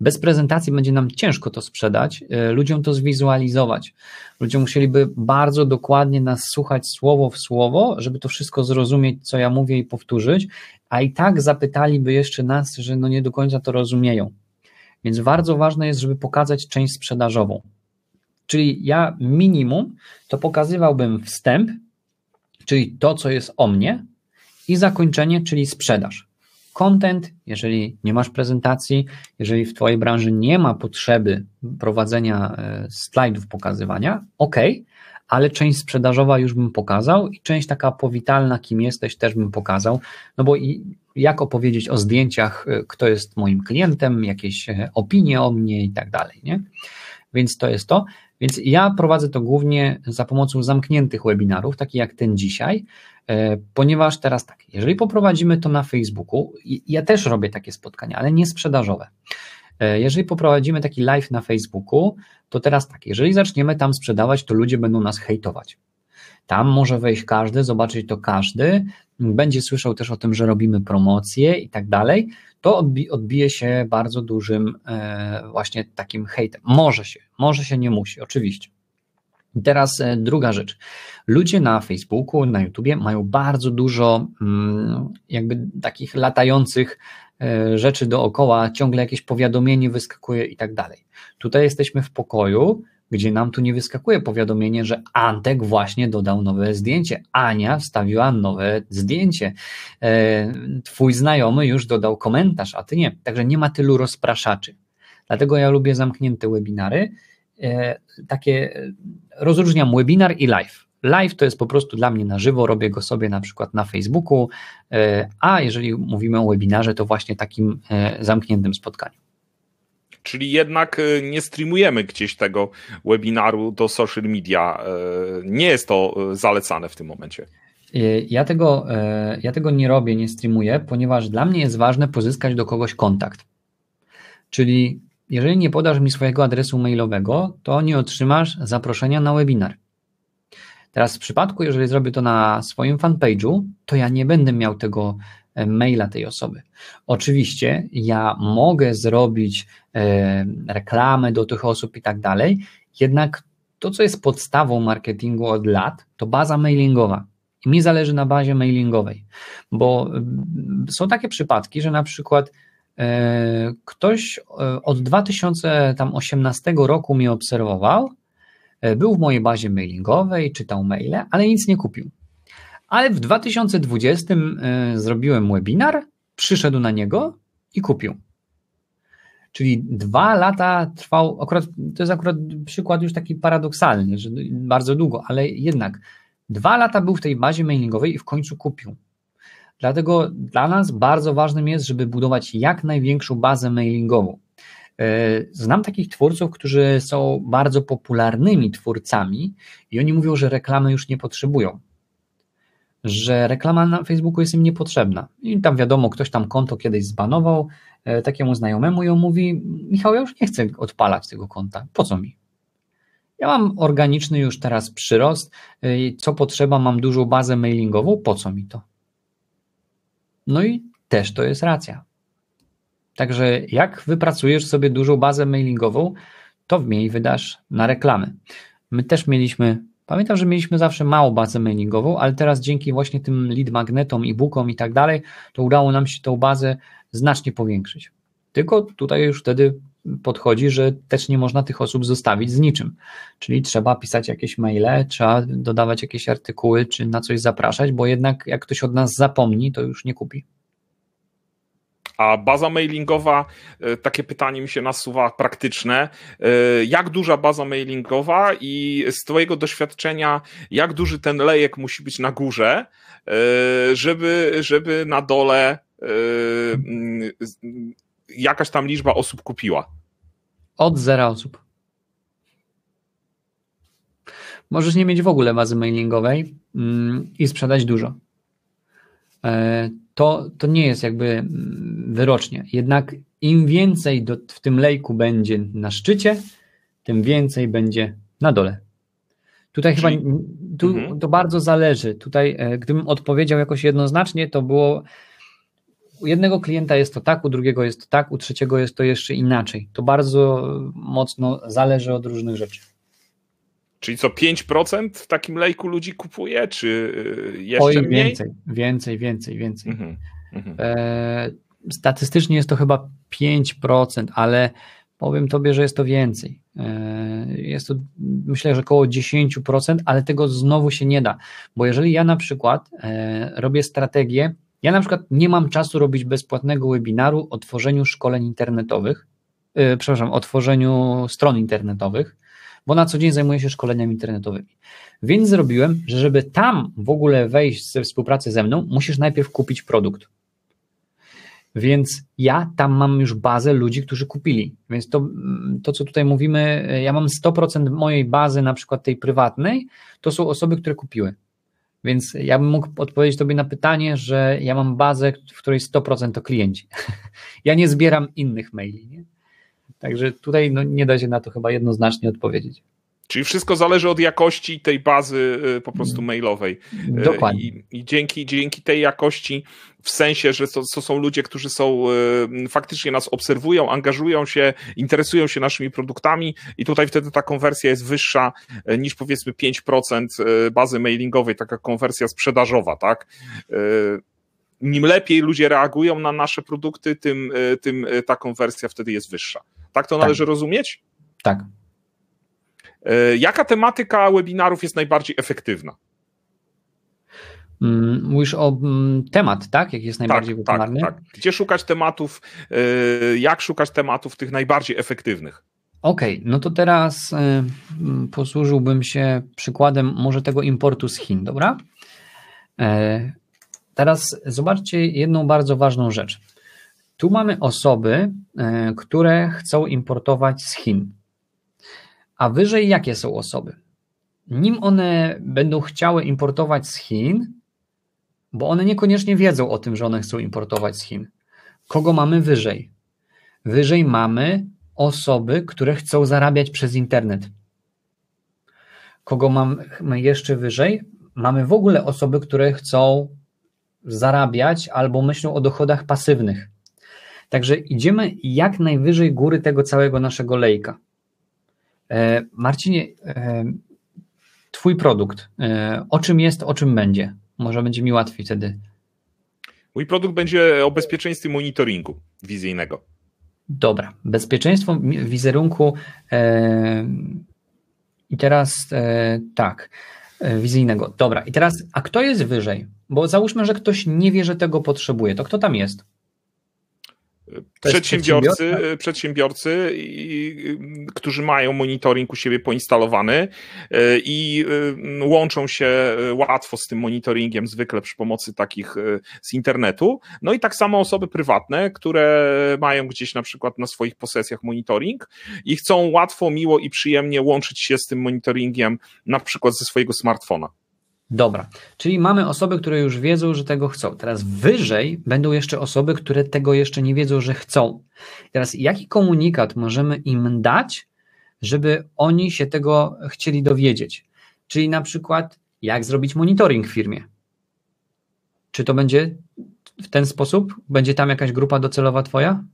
Bez prezentacji będzie nam ciężko to sprzedać, e, ludziom to zwizualizować. Ludzie musieliby bardzo dokładnie nas słuchać słowo w słowo, żeby to wszystko zrozumieć, co ja mówię i powtórzyć, a i tak zapytaliby jeszcze nas, że no nie do końca to rozumieją. Więc bardzo ważne jest, żeby pokazać część sprzedażową. Czyli ja minimum to pokazywałbym wstęp, czyli to, co jest o mnie, i zakończenie, czyli sprzedaż. Content, jeżeli nie masz prezentacji, jeżeli w Twojej branży nie ma potrzeby prowadzenia e, slajdów pokazywania, ok, ale część sprzedażowa już bym pokazał i część taka powitalna, kim jesteś, też bym pokazał, no bo i jak opowiedzieć o zdjęciach, e, kto jest moim klientem, jakieś e, opinie o mnie i tak dalej, nie? Więc to jest to. Więc ja prowadzę to głównie za pomocą zamkniętych webinarów, takich jak ten dzisiaj, e, ponieważ teraz tak, jeżeli poprowadzimy to na Facebooku, ja też robię takie spotkania, ale nie sprzedażowe. E, jeżeli poprowadzimy taki live na Facebooku, to teraz tak, jeżeli zaczniemy tam sprzedawać, to ludzie będą nas hejtować. Tam może wejść każdy, zobaczyć to każdy, będzie słyszał też o tym, że robimy promocje i tak dalej, to odbi odbije się bardzo dużym e, właśnie takim hejtem. Może się, może się nie musi, oczywiście. I teraz e, druga rzecz. Ludzie na Facebooku, na YouTubie mają bardzo dużo mm, jakby takich latających e, rzeczy dookoła, ciągle jakieś powiadomienie wyskakuje i tak dalej. Tutaj jesteśmy w pokoju, gdzie nam tu nie wyskakuje powiadomienie, że Antek właśnie dodał nowe zdjęcie, Ania wstawiła nowe zdjęcie, e, twój znajomy już dodał komentarz, a ty nie. Także nie ma tylu rozpraszaczy. Dlatego ja lubię zamknięte webinary. E, takie e, rozróżniam webinar i live. Live to jest po prostu dla mnie na żywo, robię go sobie na przykład na Facebooku, a jeżeli mówimy o webinarze, to właśnie takim zamkniętym spotkaniu. Czyli jednak e, nie streamujemy gdzieś tego webinaru do social media. E, nie jest to e, zalecane w tym momencie. Ja tego, ja tego nie robię, nie streamuję, ponieważ dla mnie jest ważne pozyskać do kogoś kontakt. Czyli jeżeli nie podasz mi swojego adresu mailowego, to nie otrzymasz zaproszenia na webinar. Teraz w przypadku, jeżeli zrobię to na swoim fanpage'u, to ja nie będę miał tego maila tej osoby. Oczywiście ja mogę zrobić e, reklamy do tych osób i tak dalej, jednak to, co jest podstawą marketingu od lat, to baza mailingowa. I mi zależy na bazie mailingowej, bo mm, są takie przypadki, że na przykład e, ktoś e, od 2018 roku mnie obserwował, był w mojej bazie mailingowej, czytał maile, ale nic nie kupił. Ale w 2020 e, zrobiłem webinar, przyszedł na niego i kupił. Czyli dwa lata trwał, akurat, to jest akurat przykład już taki paradoksalny, że bardzo długo, ale jednak dwa lata był w tej bazie mailingowej i w końcu kupił. Dlatego dla nas bardzo ważnym jest, żeby budować jak największą bazę mailingową. E, znam takich twórców, którzy są bardzo popularnymi twórcami i oni mówią, że reklamy już nie potrzebują że reklama na Facebooku jest im niepotrzebna. I tam wiadomo, ktoś tam konto kiedyś zbanował e, takiemu znajomemu i on mówi: Michał, ja już nie chcę odpalać tego konta. Po co mi? Ja mam organiczny już teraz przyrost. E, co potrzeba, mam dużą bazę mailingową. Po co mi to? No i też to jest racja. Także jak wypracujesz sobie dużą bazę mailingową, to w niej wydasz na reklamy. My też mieliśmy Pamiętam, że mieliśmy zawsze małą bazę mailingową, ale teraz dzięki właśnie tym lead magnetom, e-bookom i tak dalej, to udało nam się tą bazę znacznie powiększyć. Tylko tutaj już wtedy podchodzi, że też nie można tych osób zostawić z niczym. Czyli trzeba pisać jakieś maile, trzeba dodawać jakieś artykuły, czy na coś zapraszać, bo jednak jak ktoś od nas zapomni, to już nie kupi. A baza mailingowa, e, takie pytanie mi się nasuwa praktyczne. E, jak duża baza mailingowa i z Twojego doświadczenia, jak duży ten lejek musi być na górze, e, żeby, żeby na dole jakaś tam liczba osób kupiła? Od zera osób. Możesz nie mieć w ogóle bazy mailingowej mm, i sprzedać dużo to, to nie jest jakby mm, wyrocznie. Jednak im więcej do, w tym lejku będzie na szczycie, tym więcej będzie na dole. Tutaj Czyli... chyba tu, mhm. to bardzo zależy. Tutaj, e, gdybym odpowiedział jakoś jednoznacznie, to było u jednego klienta jest to tak, u drugiego jest to tak, u trzeciego jest to jeszcze inaczej. To bardzo mocno zależy od różnych rzeczy. Czyli co 5% w takim lejku ludzi kupuje, czy y, jeszcze Oj, mniej? więcej, więcej, więcej, więcej. Mhm, mhm. e, statystycznie jest to chyba 5%, ale powiem tobie, że jest to więcej. E, jest to myślę, że około 10%, ale tego znowu się nie da, bo jeżeli ja na przykład e, robię strategię, ja na przykład nie mam czasu robić bezpłatnego webinaru o tworzeniu szkoleń internetowych, e, przepraszam, o tworzeniu stron internetowych, bo na co dzień zajmuję się szkoleniami internetowymi. Więc zrobiłem, że żeby tam w ogóle wejść ze współpracy ze mną, musisz najpierw kupić produkt. Więc ja tam mam już bazę ludzi, którzy kupili. Więc to, mm, to co tutaj mówimy, y, ja mam 100% mojej bazy, na przykład tej prywatnej, to są osoby, które kupiły. Więc ja bym mógł odpowiedzieć Tobie na pytanie, że ja mam bazę, w której 100% to klienci. (laughs) Ja nie zbieram innych maili. Nie? Także tutaj no, nie da się na to chyba jednoznacznie odpowiedzieć. Czyli wszystko zależy od jakości tej bazy y, po prostu mm. mailowej. Y, Dokładnie. I, i dzięki, dzięki tej jakości, w sensie, że to, to są ludzie, którzy są y, faktycznie nas obserwują, angażują się, interesują się naszymi produktami i tutaj wtedy ta konwersja jest wyższa niż powiedzmy 5% bazy mailingowej, taka konwersja sprzedażowa, tak? Nim lepiej ludzie reagują na nasze produkty, tym, tym ta konwersja wtedy jest wyższa. Tak to tak. należy rozumieć? Tak. E, jaka tematyka webinarów jest najbardziej efektywna? Mm, mówisz o mm, temat, tak? Jaki jest najbardziej tak, tak popularny? Tak, tak. Gdzie szukać tematów, e, jak szukać tematów tych najbardziej efektywnych? Okej, okay, no to teraz e, mm, posłużyłbym się przykładem może tego importu z Chin, dobra? Teraz zobaczcie jedną bardzo ważną rzecz. Tu mamy osoby, e, które chcą importować z Chin. A wyżej jakie są osoby? Nim one będą chciały importować z Chin, bo one niekoniecznie wiedzą o tym, że one chcą importować z Chin. Kogo mamy wyżej? Wyżej mamy osoby, które chcą zarabiać przez internet. Kogo mamy jeszcze wyżej? Mamy w ogóle osoby, które chcą zarabiać albo myślą o dochodach pasywnych. Także idziemy jak najwyżej góry tego całego naszego lejka. E, Marcinie, e, Twój produkt, e, o czym jest, o czym będzie? Może będzie mi łatwiej wtedy. Mój produkt będzie o bezpieczeństwie monitoringu wizyjnego. Dobra, bezpieczeństwo wizerunku. I teraz tak, wizyjnego. Dobra, i teraz, a kto jest wyżej? Bo załóżmy, że ktoś nie wie, że tego potrzebuje. To kto tam jest? Przedsiębiorcy, e, przedsiębiorcy i, którzy mają monitoring u siebie poinstalowany e, i e, łączą się łatwo z tym monitoringiem, zwykle przy pomocy takich z internetu. No i tak samo osoby prywatne, które mają gdzieś na przykład na swoich posesjach monitoring i chcą łatwo, miło i przyjemnie łączyć się z tym monitoringiem, na przykład ze swojego smartfona. Dobra, czyli mamy osoby, które już wiedzą, że tego chcą. Teraz wyżej będą jeszcze osoby, które tego jeszcze nie wiedzą, że chcą. Teraz jaki komunikat możemy im dać, żeby oni się tego chcieli dowiedzieć? Czyli na przykład, jak zrobić monitoring w firmie? Czy to będzie w ten sposób? Będzie tam jakaś grupa docelowa Twoja?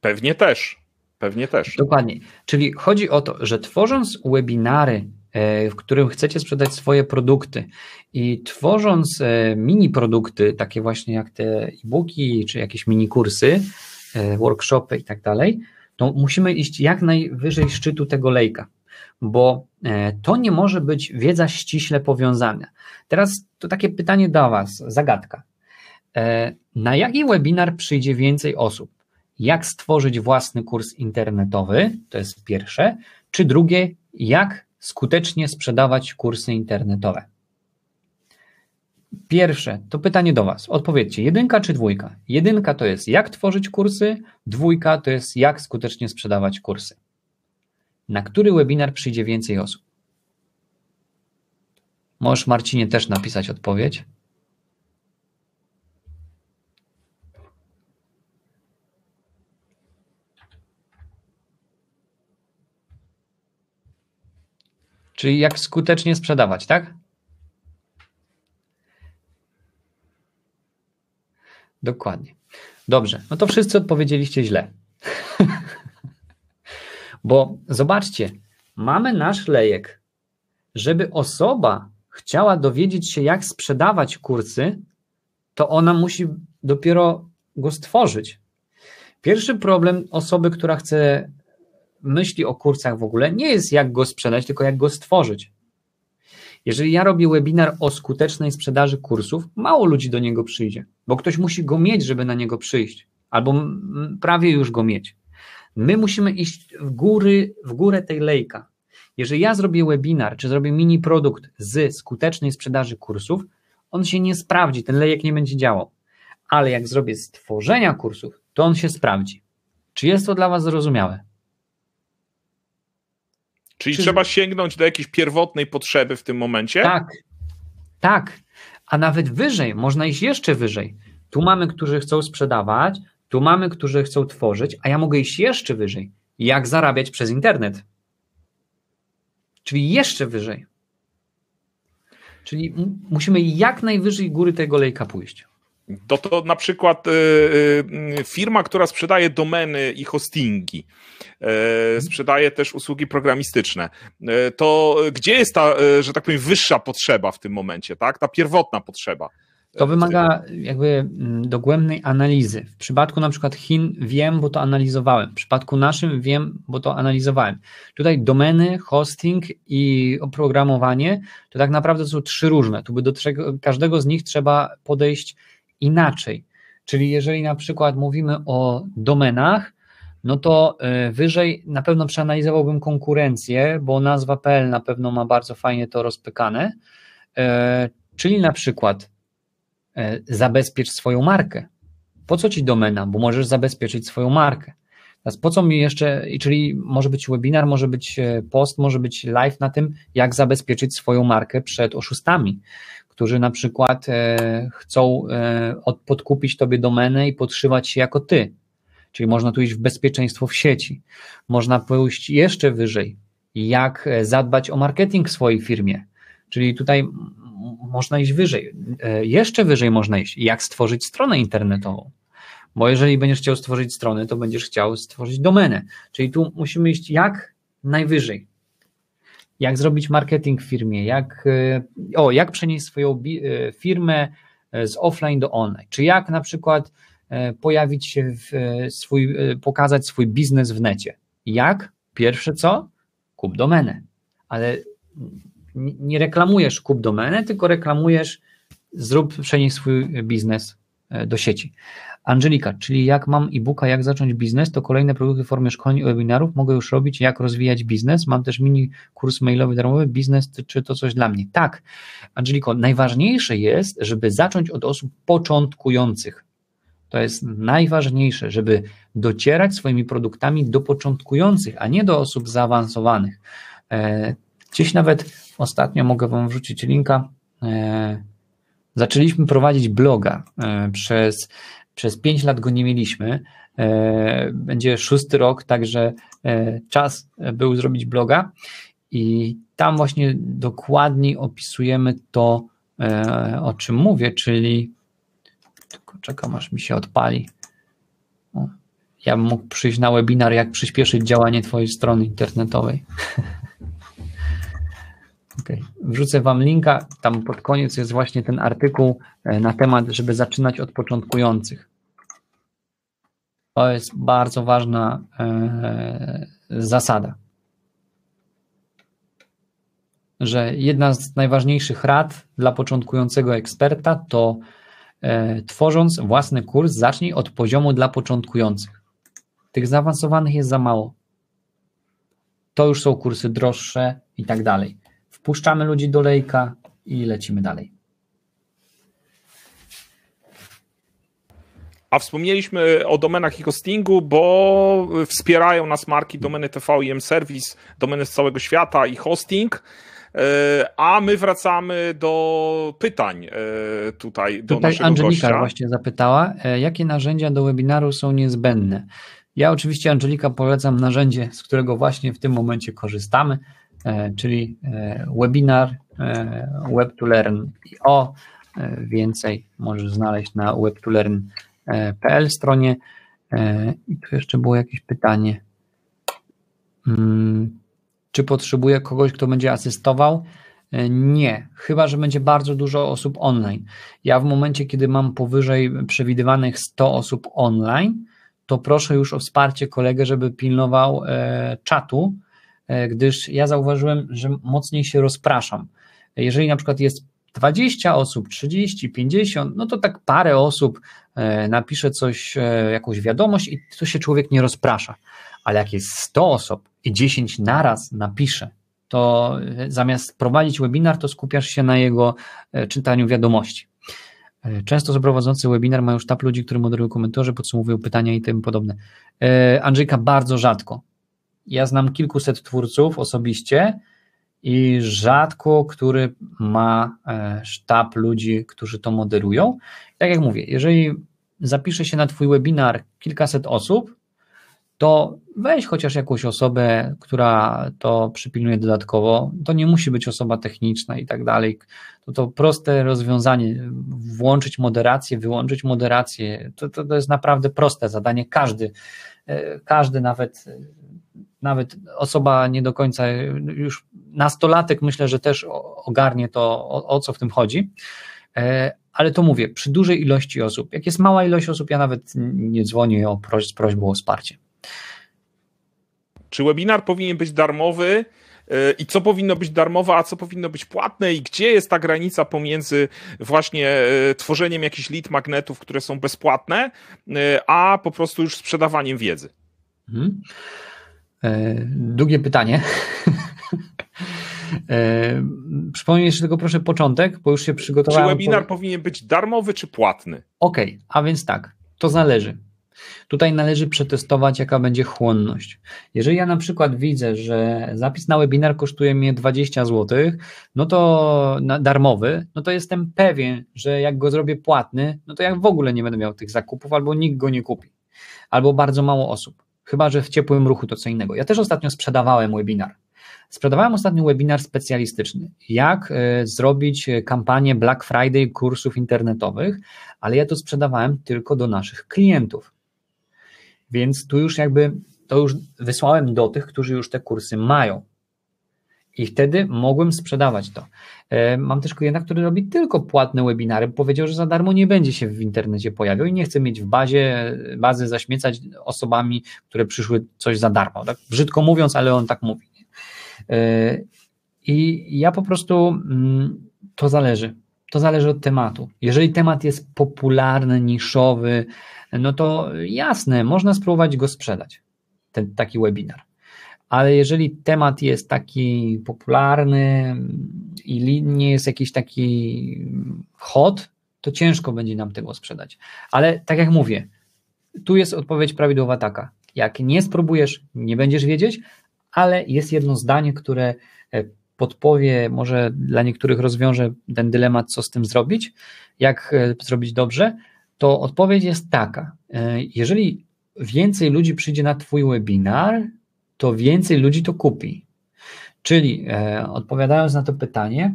Pewnie też. Pewnie też. Dokładnie. Czyli chodzi o to, że tworząc webinary E, w którym chcecie sprzedać swoje produkty. I tworząc e, mini produkty, takie właśnie jak te e-booki, czy jakieś mini kursy, e, workshopy i tak dalej, to musimy iść jak najwyżej szczytu tego lejka, bo to nie może być wiedza ściśle powiązana. Teraz to takie pytanie dla Was, zagadka. Na jaki webinar przyjdzie więcej osób? Jak stworzyć własny kurs internetowy? To jest pierwsze. Czy drugie, jak skutecznie sprzedawać kursy internetowe? Pierwsze, to pytanie do Was. Odpowiedzcie, jedynka czy dwójka? Jedynka to jest jak tworzyć kursy, dwójka to jest jak skutecznie sprzedawać kursy. Na który webinar przyjdzie więcej osób? Możesz Marcinie też napisać odpowiedź. Czyli jak skutecznie sprzedawać, tak? Dokładnie. Dobrze, no to wszyscy odpowiedzieliście źle. (laughs) Bo zobaczcie, mamy nasz lejek. Żeby osoba chciała dowiedzieć się, jak sprzedawać kursy, to ona musi dopiero go stworzyć. Pierwszy problem osoby, która chce myśli o kursach w ogóle nie jest jak go sprzedać, tylko jak go stworzyć. Jeżeli ja robię webinar o skutecznej sprzedaży kursów, mało ludzi do niego przyjdzie, bo ktoś musi go mieć, żeby na niego przyjść, albo prawie już go mieć. My musimy iść w, góry, w górę tej lejka. Jeżeli ja zrobię webinar, czy zrobię mini produkt z skutecznej sprzedaży kursów, on się nie sprawdzi, ten lejek nie będzie działał. Ale jak zrobię stworzenia kursów, to on się sprawdzi. Czy jest to dla Was zrozumiałe? Czyli Czy... trzeba sięgnąć do jakiejś pierwotnej potrzeby w tym momencie? Tak, tak. A nawet wyżej, można iść jeszcze wyżej. Tu mamy, którzy chcą sprzedawać, tu mamy, którzy chcą tworzyć, a ja mogę iść jeszcze wyżej. Jak zarabiać przez internet? Czyli jeszcze wyżej. Czyli musimy jak najwyżej góry tego lejka pójść. No to na przykład y, y, firma, która sprzedaje domeny i hostingi, e, mhm. sprzedaje też usługi programistyczne. E, to gdzie jest ta, e, że tak powiem, wyższa potrzeba w tym momencie, tak? Ta pierwotna potrzeba. To wymaga jakby mm, dogłębnej analizy. W przypadku na przykład Chin wiem, bo to analizowałem. W przypadku naszym wiem, bo to analizowałem. Tutaj domeny, hosting i oprogramowanie to tak naprawdę są trzy różne. Tu by do każdego z nich trzeba podejść inaczej. Czyli jeżeli na przykład mówimy o domenach, no to e, wyżej na pewno przeanalizowałbym konkurencję, bo nazwa PL na pewno ma bardzo fajnie to rozpykane. E, czyli na przykład e, zabezpiecz swoją markę. Po co ci domena? Bo możesz zabezpieczyć swoją markę. Teraz po co mi jeszcze, czyli może być webinar, może być post, może być live na tym, jak zabezpieczyć swoją markę przed oszustami, którzy na przykład e, chcą e, podkupić tobie domenę i podszywać się jako ty. Czyli można tu iść w bezpieczeństwo w sieci. Można pójść jeszcze wyżej, jak e, zadbać o marketing w swojej firmie. Czyli tutaj można iść wyżej. Jeszcze wyżej można iść, jak stworzyć stronę internetową. Bo jeżeli będziesz chciał stworzyć stronę, to będziesz chciał stworzyć domenę. Czyli tu musimy iść jak najwyżej jak zrobić marketing w firmie, jak, e, o, jak przenieść swoją e, firmę e, z offline do online, czy jak na przykład pojawić się, w swój, pokazać swój biznes w necie. Jak? Pierwsze co? Kup domenę. Ale nie reklamujesz kup domenę, tylko reklamujesz zrób, przenieść swój biznes do sieci. Angelika, czyli jak mam e-booka, jak zacząć biznes, to kolejne produkty w formie szkoleń i webinarów mogę już robić, jak rozwijać biznes. Mam też mini kurs mailowy darmowy, biznes, czy to coś dla mnie? Tak, Angeliko, najważniejsze jest, żeby zacząć od osób początkujących. To jest najważniejsze, żeby docierać swoimi produktami do początkujących, a nie do osób zaawansowanych. E, gdzieś nawet ostatnio mogę Wam wrzucić linka. E, zaczęliśmy prowadzić bloga e, przez przez pięć lat go nie mieliśmy. E, będzie szósty rok, także e, czas e, był zrobić bloga i tam właśnie dokładniej opisujemy to, o czym mówię, czyli tylko czekam aż mi się odpali. Ja bym mógł przyjść na webinar, jak przyspieszyć działanie Twojej strony internetowej. (laughs) Okay. Wrzucę Wam linka, tam pod koniec jest właśnie ten artykuł na temat, żeby zaczynać od początkujących. To jest bardzo ważna e, zasada. Że jedna z najważniejszych rad dla początkującego eksperta to e, tworząc własny kurs, zacznij od poziomu dla początkujących. Tych zaawansowanych jest za mało. To już są kursy droższe i tak dalej. Wpuszczamy ludzi do lejka i lecimy dalej. A wspomnieliśmy o domenach i hostingu, bo wspierają nas marki domeny TV i M-Service, domeny z całego świata i hosting. E, a my wracamy do pytań e, tutaj do tutaj naszego Angelika gościa. właśnie zapytała, e, jakie narzędzia do webinaru są niezbędne? Ja oczywiście Angelika polecam narzędzie, z którego właśnie w tym momencie korzystamy, czyli webinar web to learn. o więcej możesz znaleźć na web to learn E, pl stronie. E, I tu jeszcze było jakieś pytanie. Mm, czy potrzebuję kogoś, kto będzie asystował? E, nie, chyba że będzie bardzo dużo osób online. Ja w momencie, kiedy mam powyżej przewidywanych 100 osób online, to proszę już o wsparcie kolegę, żeby pilnował czatu, gdyż ja zauważyłem, że mocniej się rozpraszam. Jeżeli na przykład jest 20 osób, 30, 50, no to tak parę osób e, napisze coś, e, jakąś wiadomość i tu się człowiek nie rozprasza. Ale jak jest 100 osób i 10 naraz napisze, to e, zamiast prowadzić webinar, to skupiasz się na jego czytaniu wiadomości. Często prowadzący webinar mają sztab ludzi, którzy moderują komentarze, podsumowują pytania i tym podobne. Andrzejka bardzo rzadko. Ja znam kilkuset twórców osobiście, i rzadko który ma e, sztab ludzi, którzy to moderują. Tak jak mówię, jeżeli zapisze się na Twój webinar kilkaset osób, to weź chociaż jakąś osobę, która to przypilnuje dodatkowo. To nie musi być osoba techniczna i tak dalej. To, to proste rozwiązanie, włączyć moderację, wyłączyć moderację, to, to, to jest naprawdę proste zadanie. Każdy, e, każdy nawet nawet osoba nie do końca, już nastolatek myślę, że też ogarnie to, o, o co w tym chodzi. E, ale to mówię, przy dużej ilości osób, jak jest mała ilość osób, ja nawet nie dzwonię o proś z prośbą o wsparcie. Czy webinar powinien być darmowy? E, i co powinno być darmowe, a co powinno być płatne i gdzie jest ta granica pomiędzy właśnie e, tworzeniem jakichś lit magnetów, które są bezpłatne, a po prostu już sprzedawaniem wiedzy. Hmm. E, Długie pytanie. (laughs) E, przypomnij jeszcze tylko proszę początek, bo już się przygotowałem. Czy webinar po... powinien być darmowy czy płatny? Okej, okay, a więc tak, to zależy. Tutaj należy przetestować, jaka będzie chłonność. Jeżeli ja na przykład widzę, że zapis na webinar kosztuje mnie 20 zł, no to darmowy, no to jestem pewien, że jak go zrobię płatny, no to jak w ogóle nie będę miał tych zakupów, albo nikt go nie kupi, albo bardzo mało osób chyba że w ciepłym ruchu to co innego. Ja też ostatnio sprzedawałem webinar. Sprzedawałem ostatnio webinar specjalistyczny, jak e, zrobić e, kampanię Black Friday kursów internetowych, ale ja to sprzedawałem tylko do naszych klientów. Więc tu już jakby to już wysłałem do tych, którzy już te kursy mają i wtedy mogłem sprzedawać to. E, mam też klienta, który robi tylko płatne webinary, powiedział, że za darmo nie będzie się w internecie pojawiał i nie chce mieć w bazie, bazy zaśmiecać osobami, które przyszły coś za darmo. Tak? Brzydko mówiąc, ale on tak mówi. E, I ja po prostu mm, to zależy. To zależy od tematu. Jeżeli temat jest popularny, niszowy, no to jasne, można spróbować go sprzedać, ten taki webinar ale jeżeli temat jest taki popularny i nie jest jakiś taki hot, to ciężko będzie nam tego sprzedać. Ale tak jak mówię, tu jest odpowiedź prawidłowa taka. Jak nie spróbujesz, nie będziesz wiedzieć, ale jest jedno zdanie, które e, podpowie, może dla niektórych rozwiąże ten dylemat, co z tym zrobić, jak e, zrobić dobrze, to odpowiedź jest taka. E, jeżeli więcej ludzi przyjdzie na Twój webinar, to więcej ludzi to kupi. Czyli e, odpowiadając na to pytanie,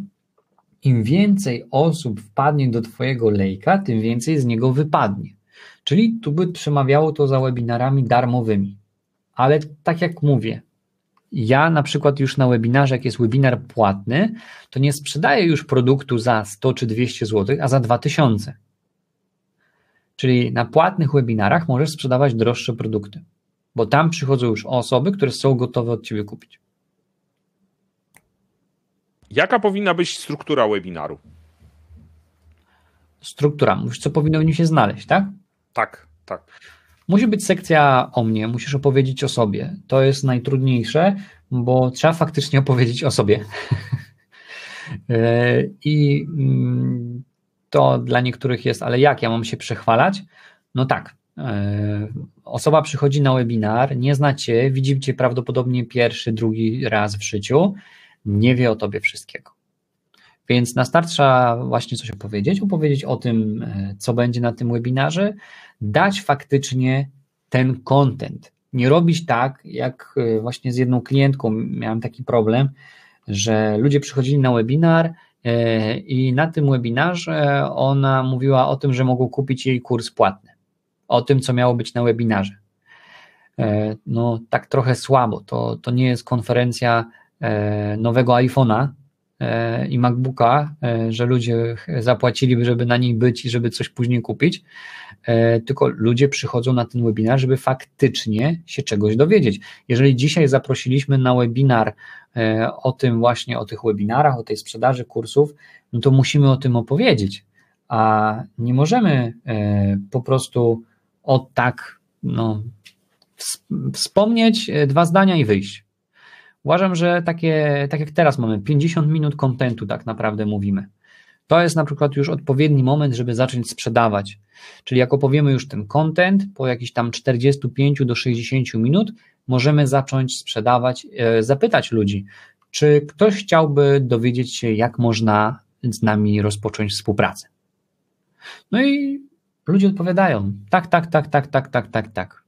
im więcej osób wpadnie do Twojego lejka, tym więcej z niego wypadnie. Czyli tu by przemawiało to za webinarami darmowymi. Ale tak jak mówię, ja na przykład już na webinarze, jak jest webinar płatny, to nie sprzedaję już produktu za 100 czy 200 zł, a za 2000. Czyli na płatnych webinarach możesz sprzedawać droższe produkty bo tam przychodzą już osoby, które są gotowe od ciebie kupić. Jaka powinna być struktura webinaru? Struktura, mówisz, co powinno w nim się znaleźć, tak? Tak, tak. Musi być sekcja o mnie, musisz opowiedzieć o sobie. To jest najtrudniejsze, bo trzeba faktycznie (laughs) opowiedzieć o sobie. (laughs) E, I mm, to dla niektórych jest, ale jak ja mam się przechwalać? No tak, E, osoba przychodzi na webinar, nie zna Cię, widzi Cię prawdopodobnie pierwszy, drugi raz w życiu, nie wie o Tobie wszystkiego. Więc na start trzeba właśnie coś opowiedzieć, opowiedzieć o tym, e, co będzie na tym webinarze, dać faktycznie ten content. Nie robić tak, jak e, właśnie z jedną klientką miałem taki problem, że ludzie przychodzili na webinar i na tym webinarze ona mówiła o tym, że mogą kupić jej kurs płatny o tym, co miało być na webinarze. E, no, tak trochę słabo. To, to nie jest konferencja e, nowego iPhone'a e, i MacBooka, że ludzie zapłaciliby, żeby na niej być i żeby coś później kupić, tylko ludzie przychodzą na ten webinar, żeby faktycznie się czegoś dowiedzieć. Jeżeli dzisiaj zaprosiliśmy na webinar o tym właśnie, o tych webinarach, o tej sprzedaży kursów, no to musimy o tym opowiedzieć, a nie możemy po prostu o tak no, wspomnieć e, dwa zdania i wyjść. Uważam, że takie, tak jak teraz mamy 50 minut kontentu, tak naprawdę mówimy. To jest na przykład już odpowiedni moment, żeby zacząć sprzedawać. Czyli jak opowiemy już ten content, po jakichś tam 45 do 60 minut możemy zacząć sprzedawać, e, zapytać ludzi, czy ktoś chciałby dowiedzieć się, jak można z nami rozpocząć współpracę. No i Ludzie odpowiadają: tak, tak, tak, tak, tak, tak, tak, tak.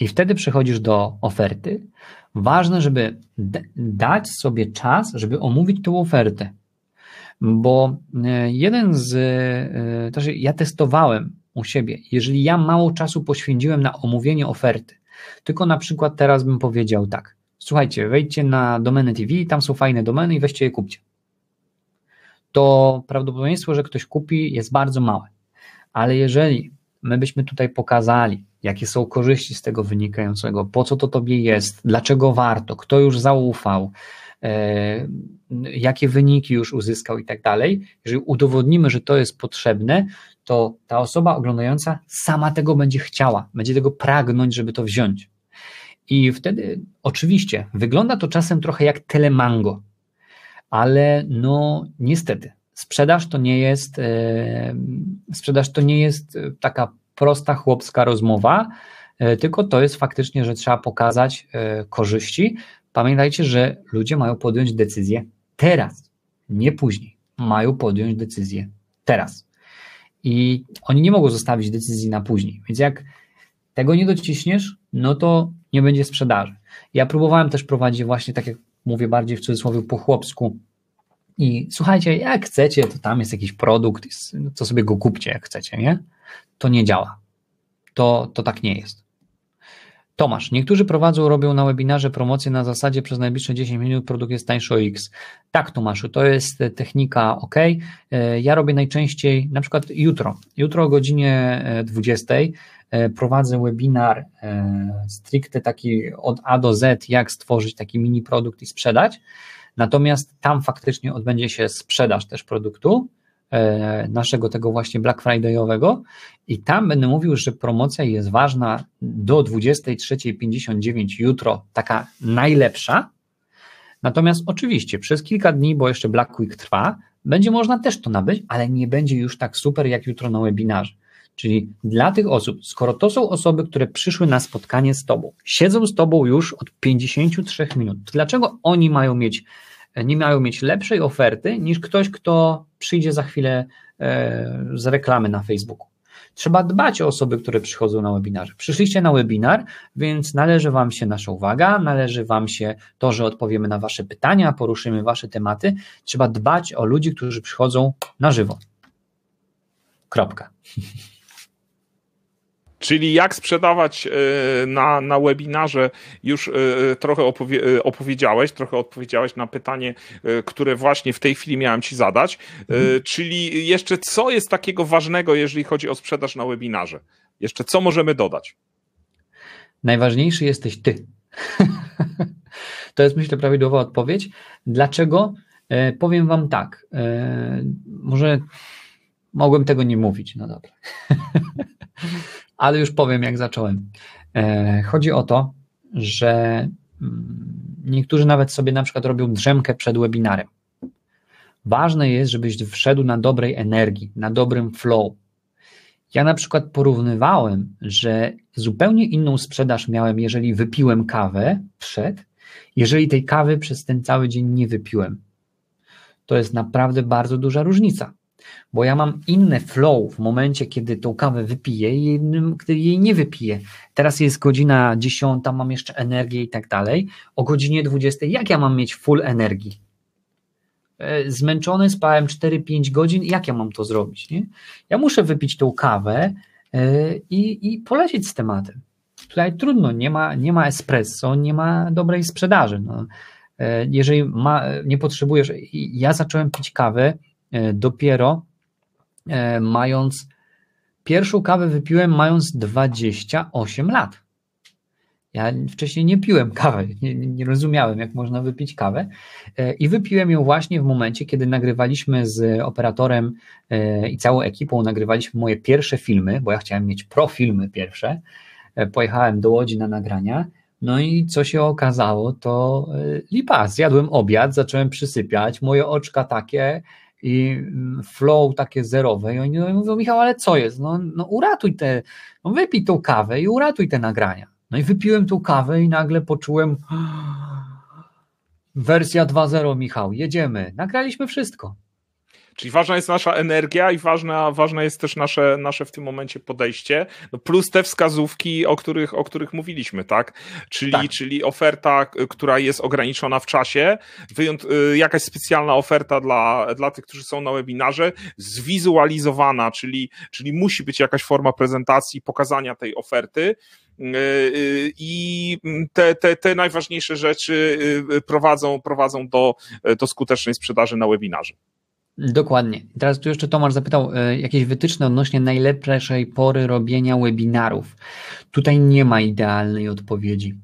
I wtedy przechodzisz do oferty. Ważne, żeby dać sobie czas, żeby omówić tą ofertę. Bo e, jeden z. E, Też znaczy, ja testowałem u siebie, jeżeli ja mało czasu poświęciłem na omówienie oferty, tylko na przykład teraz bym powiedział tak: słuchajcie, wejdźcie na domeny TV, tam są fajne domeny i weźcie je kupcie. To prawdopodobieństwo, że ktoś kupi, jest bardzo małe. Ale jeżeli my byśmy tutaj pokazali, jakie są korzyści z tego wynikającego, po co to tobie jest, dlaczego warto, kto już zaufał, e, jakie wyniki już uzyskał i tak dalej. Jeżeli udowodnimy, że to jest potrzebne, to ta osoba oglądająca sama tego będzie chciała, będzie tego pragnąć, żeby to wziąć. I wtedy oczywiście wygląda to czasem trochę jak telemango, ale no niestety sprzedaż to nie jest e, sprzedaż to nie jest taka prosta chłopska rozmowa, e, tylko to jest faktycznie, że trzeba pokazać e, korzyści. Pamiętajcie, że ludzie mają podjąć decyzję teraz, nie później. Mają podjąć decyzję teraz. I oni nie mogą zostawić decyzji na później. Więc jak tego nie dociśniesz, no to nie będzie sprzedaży. Ja próbowałem też prowadzić właśnie, tak jak mówię bardziej w cudzysłowie po chłopsku, i słuchajcie, jak chcecie, to tam jest jakiś produkt, co no sobie go kupcie, jak chcecie, nie? To nie działa. To, to tak nie jest. Tomasz, niektórzy prowadzą, robią na webinarze promocje na zasadzie przez najbliższe 10 minut produkt jest tańszy o X. Tak, Tomaszu, to jest e, technika OK. E, ja robię najczęściej, na przykład jutro. Jutro o godzinie 20 e, prowadzę webinar stricte taki od A do Z, jak stworzyć taki mini produkt i sprzedać. Natomiast tam faktycznie odbędzie się sprzedaż też produktu e, naszego tego właśnie Black Fridayowego i tam będę mówił, że promocja jest ważna do 23.59 jutro, taka najlepsza. Natomiast oczywiście przez kilka dni, bo jeszcze Black Week trwa, będzie można też to nabyć, ale nie będzie już tak super jak jutro na webinarze. Czyli dla tych osób, skoro to są osoby, które przyszły na spotkanie z Tobą, siedzą z Tobą już od 53 minut, dlaczego oni mają mieć, nie mają mieć lepszej oferty niż ktoś, kto przyjdzie za chwilę e, z reklamy na Facebooku? Trzeba dbać o osoby, które przychodzą na webinar. Przyszliście na webinar, więc należy Wam się nasza uwaga, należy Wam się to, że odpowiemy na Wasze pytania, poruszymy Wasze tematy. Trzeba dbać o ludzi, którzy przychodzą na żywo. Kropka. (laughs) Czyli jak sprzedawać e, na, na webinarze, już e, trochę opowie- e, opowiedziałeś, trochę odpowiedziałeś na pytanie, które właśnie w tej chwili miałem Ci zadać. Mhm. Czyli jeszcze co jest takiego ważnego, jeżeli chodzi o sprzedaż na webinarze? Jeszcze co możemy dodać? Najważniejszy jesteś Ty. (laughs) to jest myślę prawidłowa odpowiedź. Dlaczego? powiem Wam tak. może mogłem tego nie mówić, no dobra. (laughs) ale już powiem, jak zacząłem. E, chodzi o to, że mm, niektórzy nawet sobie na przykład robią drzemkę przed webinarem. Ważne jest, żebyś wszedł na dobrej energii, na dobrym flow. Ja na przykład porównywałem, że zupełnie inną sprzedaż miałem, jeżeli wypiłem kawę przed, jeżeli tej kawy przez ten cały dzień nie wypiłem. To jest naprawdę bardzo duża różnica bo ja mam inne flow w momencie, kiedy tą kawę wypiję i innym, kiedy jej nie wypiję. Teraz jest godzina 10, mam jeszcze energię i tak dalej. O godzinie 20, jak ja mam mieć full energii? E, zmęczony, spałem 4-5 godzin, jak ja mam to zrobić? Nie? Ja muszę wypić tą kawę e, i, i polecieć z tematem. Tutaj trudno, nie ma, nie ma espresso, nie ma dobrej sprzedaży. No e, jeżeli ma, nie potrzebujesz, ja zacząłem pić kawę E, dopiero e, mając pierwszą kawę wypiłem mając 28 lat. Ja wcześniej nie piłem kawy, nie, nie, rozumiałem, jak można wypić kawę. E, I wypiłem ją właśnie w momencie, kiedy nagrywaliśmy z operatorem i całą ekipą, nagrywaliśmy moje pierwsze filmy, bo ja chciałem mieć profilmy pierwsze. Pojechałem do Łodzi na nagrania. No i co się okazało, to lipa. Zjadłem obiad, zacząłem przysypiać, moje oczka takie, i mm, flow takie zerowe i oni mówią, Michał, ale co jest? No, no uratuj te, no wypij tą kawę i uratuj te nagrania. No i wypiłem tą kawę i nagle poczułem (gasps) wersja 2.0 Michał, jedziemy. Nagraliśmy wszystko. Czyli ważna jest nasza energia i ważna, ważne jest też nasze, nasze w tym momencie podejście, no plus te wskazówki, o których, o których mówiliśmy, tak? Czyli, tak. czyli oferta, y, która jest ograniczona w czasie, wyjąt, y, jakaś specjalna oferta dla, dla tych, którzy są na webinarze, zwizualizowana, czyli, czyli musi być jakaś forma prezentacji, pokazania tej oferty. Y, I te, te, te najważniejsze rzeczy prowadzą, prowadzą do, do skutecznej sprzedaży na webinarze. Dokładnie. Teraz tu jeszcze Tomasz zapytał e, jakieś wytyczne odnośnie najlepszej pory robienia webinarów. Tutaj nie ma idealnej odpowiedzi,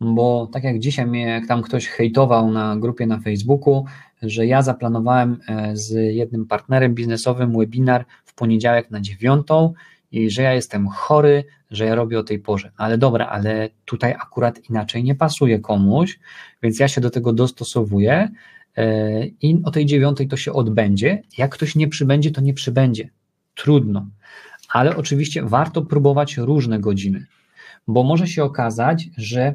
bo tak jak dzisiaj mnie jak tam ktoś hejtował na grupie na Facebooku, że ja zaplanowałem e, z jednym partnerem biznesowym webinar w poniedziałek na dziewiątą i że ja jestem chory, że ja robię o tej porze. No ale dobra, ale tutaj akurat inaczej nie pasuje komuś, więc ja się do tego dostosowuję E, I o tej dziewiątej to się odbędzie. Jak ktoś nie przybędzie, to nie przybędzie. Trudno. Ale oczywiście warto próbować różne godziny, bo może się okazać, że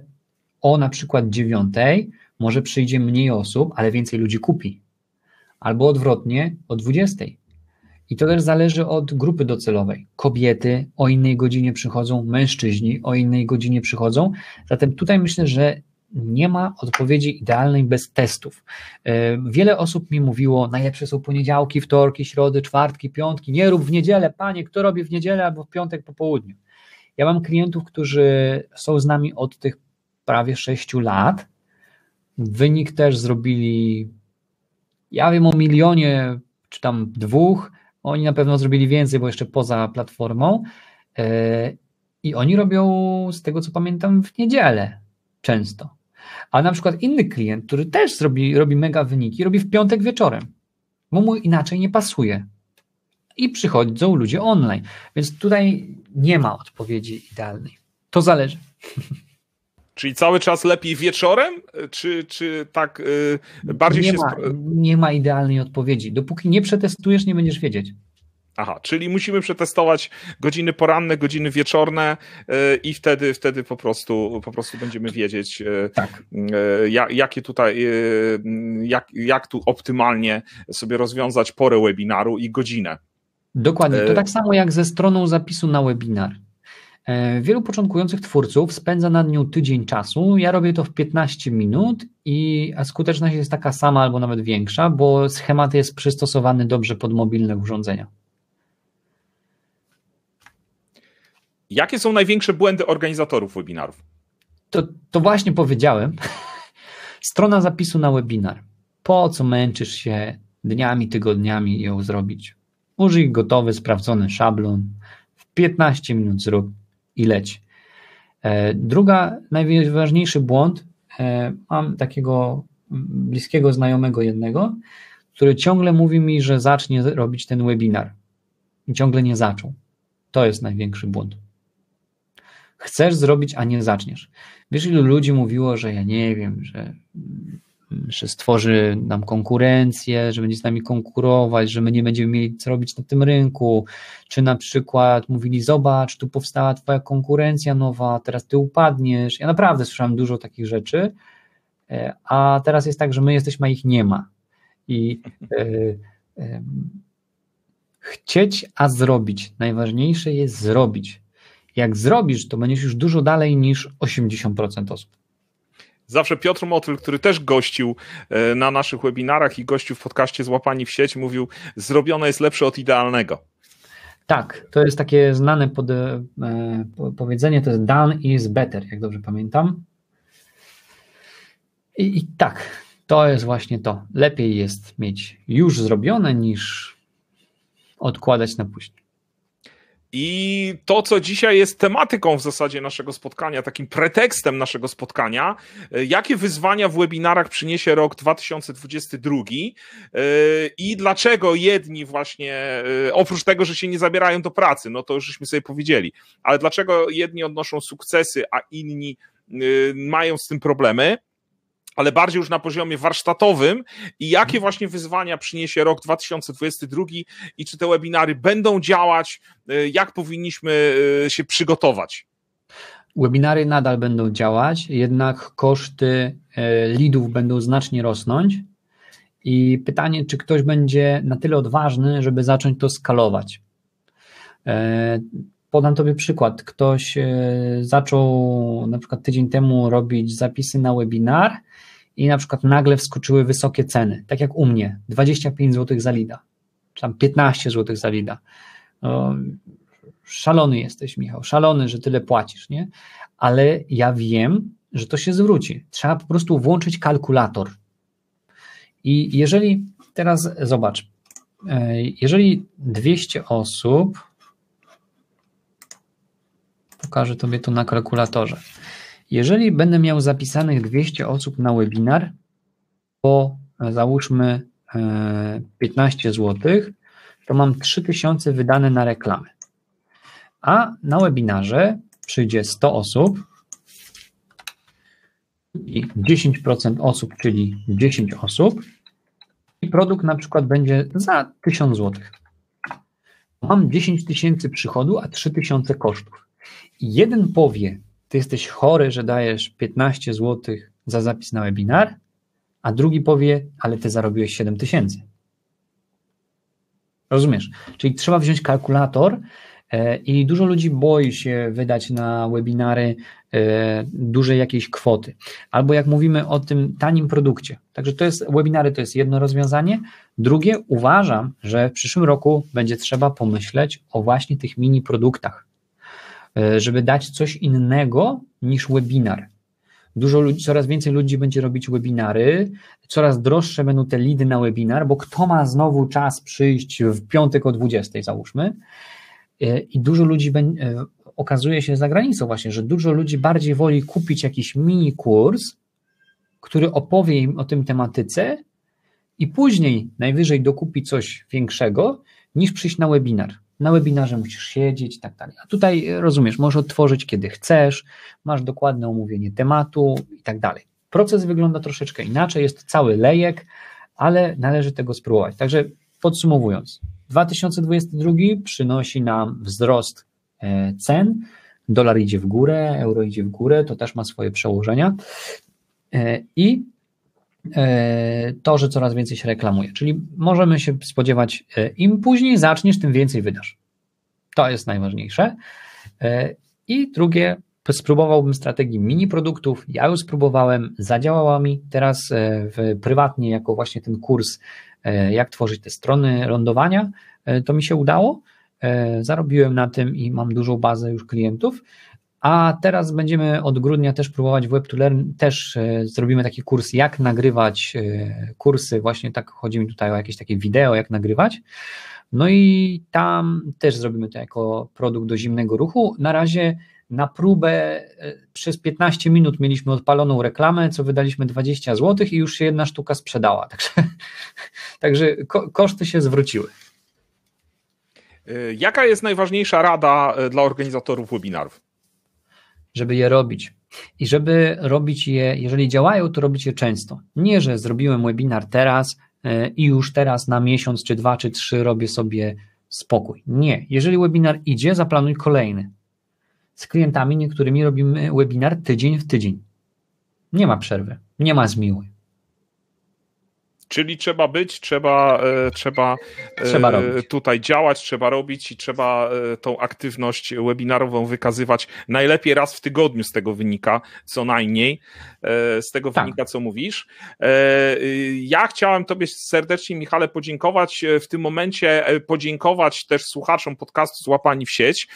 o na przykład dziewiątej może przyjdzie mniej osób, ale więcej ludzi kupi. Albo odwrotnie o dwudziestej. I to też zależy od grupy docelowej. Kobiety o innej godzinie przychodzą, mężczyźni o innej godzinie przychodzą. Zatem tutaj myślę, że nie ma odpowiedzi idealnej bez testów. E, wiele osób mi mówiło, najlepsze są poniedziałki, wtorki, środy, czwartki, piątki, nie rób w niedzielę, panie, kto robi w niedzielę albo w piątek po południu. Ja mam klientów, którzy są z nami od tych prawie sześciu lat. Wynik też zrobili, ja wiem o milionie, czy tam dwóch, oni na pewno zrobili więcej, bo jeszcze poza platformą. E, I oni robią, z tego co pamiętam, w niedzielę często. A na przykład inny klient, który też zrobi, robi mega wyniki, robi w piątek wieczorem, bo mu inaczej nie pasuje. I przychodzą ludzie online. Więc tutaj nie ma odpowiedzi idealnej. To zależy. (laughs) Czyli cały czas lepiej wieczorem, czy, czy tak yy, bardziej nie się. Ma, nie ma idealnej odpowiedzi. Dopóki nie przetestujesz, nie będziesz wiedzieć. Aha, czyli musimy przetestować godziny poranne, godziny wieczorne y, i wtedy, wtedy po, prostu, po prostu będziemy wiedzieć, y, tak. Y, jak, jakie tutaj, jak, jak tu optymalnie sobie rozwiązać porę webinaru i godzinę. Dokładnie, to tak samo jak ze stroną zapisu na webinar. Wielu początkujących twórców spędza na dniu tydzień czasu. Ja robię to w 15 minut i skuteczność jest taka sama albo nawet większa, bo schemat jest przystosowany dobrze pod mobilne urządzenia. Jakie są największe błędy organizatorów webinarów? To, to właśnie powiedziałem. (laughs) Strona zapisu na webinar. Po co męczysz się dniami, tygodniami ją zrobić? Użyj gotowy, sprawdzony szablon. W 15 minut zrób i leć. E, druga, najważniejszy błąd, e, mam takiego bliskiego znajomego jednego, który ciągle mówi mi, że zacznie robić ten webinar i ciągle nie zaczął. To jest największy błąd chcesz zrobić, a nie zaczniesz. Wiesz, ilu ludzi mówiło, że ja nie wiem, że, że stworzy nam konkurencję, że będzie z nami konkurować, że my nie będziemy mieli co robić na tym rynku, czy na przykład mówili, zobacz, tu powstała twoja konkurencja nowa, teraz ty upadniesz. Ja naprawdę słyszałem dużo takich rzeczy, e, a teraz jest tak, że my jesteśmy, a ich nie ma. I e, e, chcieć, a zrobić. Najważniejsze jest zrobić. Jak zrobisz, to będziesz już dużo dalej niż 80% osób. Zawsze Piotr Motyl, który też gościł e, na naszych webinarach i gościł w podcaście Złapani w sieć, mówił: Zrobione jest lepsze od idealnego. Tak, to jest takie znane pod, e, powiedzenie, to jest done is better, jak dobrze pamiętam. I, I, tak, to jest właśnie to. Lepiej jest mieć już zrobione niż odkładać na później. I to, co dzisiaj jest tematyką w zasadzie naszego spotkania, takim pretekstem naszego spotkania, e, jakie wyzwania w webinarach przyniesie rok 2022 e, i dlaczego jedni właśnie, e, oprócz tego, że się nie zabierają do pracy, no to już żeśmy sobie powiedzieli, ale dlaczego jedni odnoszą sukcesy, a inni mają z tym problemy ale bardziej już na poziomie warsztatowym i jakie właśnie wyzwania przyniesie rok 2022 i czy te webinary będą działać, y, jak powinniśmy y, się przygotować? Webinary nadal będą działać, jednak koszty e, lidów będą znacznie rosnąć. I pytanie, czy ktoś będzie na tyle odważny, żeby zacząć to skalować. E, podam Tobie przykład. Ktoś e, zaczął na przykład tydzień temu robić zapisy na webinar i na przykład nagle wskoczyły wysokie ceny, tak jak u mnie, 25 zł za lida, czy tam 15 zł za lida. No, szalony jesteś, Michał, szalony, że tyle płacisz, nie? Ale ja wiem, że to się zwróci. Trzeba po prostu włączyć kalkulator. I jeżeli teraz zobacz, e, jeżeli 200 osób pokażę Tobie to na kalkulatorze. Jeżeli będę miał zapisanych 200 osób na webinar, po e, załóżmy 15 e, zł, to mam 3000 wydane na reklamy. A na webinarze przyjdzie 100 osób i 10% osób, czyli 10 osób i produkt na przykład będzie za 1000 zł. Mam 10 tysięcy przychodu, a 3000 kosztów jeden powie, ty jesteś chory, że dajesz 15 zł za zapis na webinar, a drugi powie, ale ty zarobiłeś 7 tysięcy. Rozumiesz? Czyli trzeba wziąć kalkulator e, i dużo ludzi boi się wydać na webinary e, dużej jakiejś kwoty. Albo jak mówimy o tym tanim produkcie. Także to jest webinary to jest jedno rozwiązanie. Drugie, uważam, że w przyszłym roku będzie trzeba pomyśleć o właśnie tych mini produktach. E, żeby dać coś innego niż webinar. Dużo ludzi, coraz więcej ludzi będzie robić webinary, coraz droższe będą te lidy na webinar, bo kto ma znowu czas przyjść w piątek o 20 załóżmy. E, I dużo ludzi e, okazuje się za granicą właśnie, że dużo ludzi bardziej woli kupić jakiś mini kurs, który opowie im o tym tematyce i później najwyżej dokupi coś większego niż przyjść na webinar. Na webinarze musisz siedzieć i tak dalej. A tutaj e, rozumiesz, możesz otworzyć kiedy chcesz, masz dokładne omówienie tematu i tak dalej. Proces wygląda troszeczkę inaczej, jest to cały lejek, ale należy tego spróbować. Także podsumowując, 2022 przynosi nam wzrost e, cen, dolar idzie w górę, euro idzie w górę, to też ma swoje przełożenia e, i E, to, że coraz więcej się reklamuje. Czyli możemy się spodziewać, e, im później zaczniesz, tym więcej wydasz. To jest najważniejsze. E, I drugie, spróbowałbym strategii mini produktów. Ja już spróbowałem, zadziałała mi teraz w, prywatnie, jako właśnie ten kurs, jak tworzyć te strony lądowania. To mi się udało. Zarobiłem na tym i mam dużą bazę już klientów. A teraz będziemy od grudnia też próbować w web to learn też e, zrobimy taki kurs, jak nagrywać e, kursy, właśnie tak chodzi mi tutaj o jakieś takie wideo, jak nagrywać. No i tam też zrobimy to jako produkt do zimnego ruchu. Na razie na próbę e, przez 15 minut mieliśmy odpaloną reklamę, co wydaliśmy 20 zł i już się jedna sztuka sprzedała. (laughs) Także, także ko koszty się zwróciły. Jaka jest najważniejsza rada dla organizatorów webinarów? żeby je robić. I żeby robić je, jeżeli działają, to robić je często. Nie, że zrobiłem webinar teraz e, i już teraz na miesiąc, czy dwa, czy trzy robię sobie spokój. Nie. Jeżeli webinar idzie, zaplanuj kolejny. Z klientami niektórymi robimy webinar tydzień w tydzień. Nie ma przerwy, nie ma zmiły. Czyli trzeba być, trzeba, e, trzeba, e, trzeba tutaj działać, trzeba robić i trzeba e, tą aktywność webinarową wykazywać najlepiej raz w tygodniu z tego wynika, co najmniej, z tego tak. wynika, co mówisz. Y, ja chciałem Tobie serdecznie, Michale, podziękować w tym momencie, podziękować też słuchaczom podcastu Złapani w sieć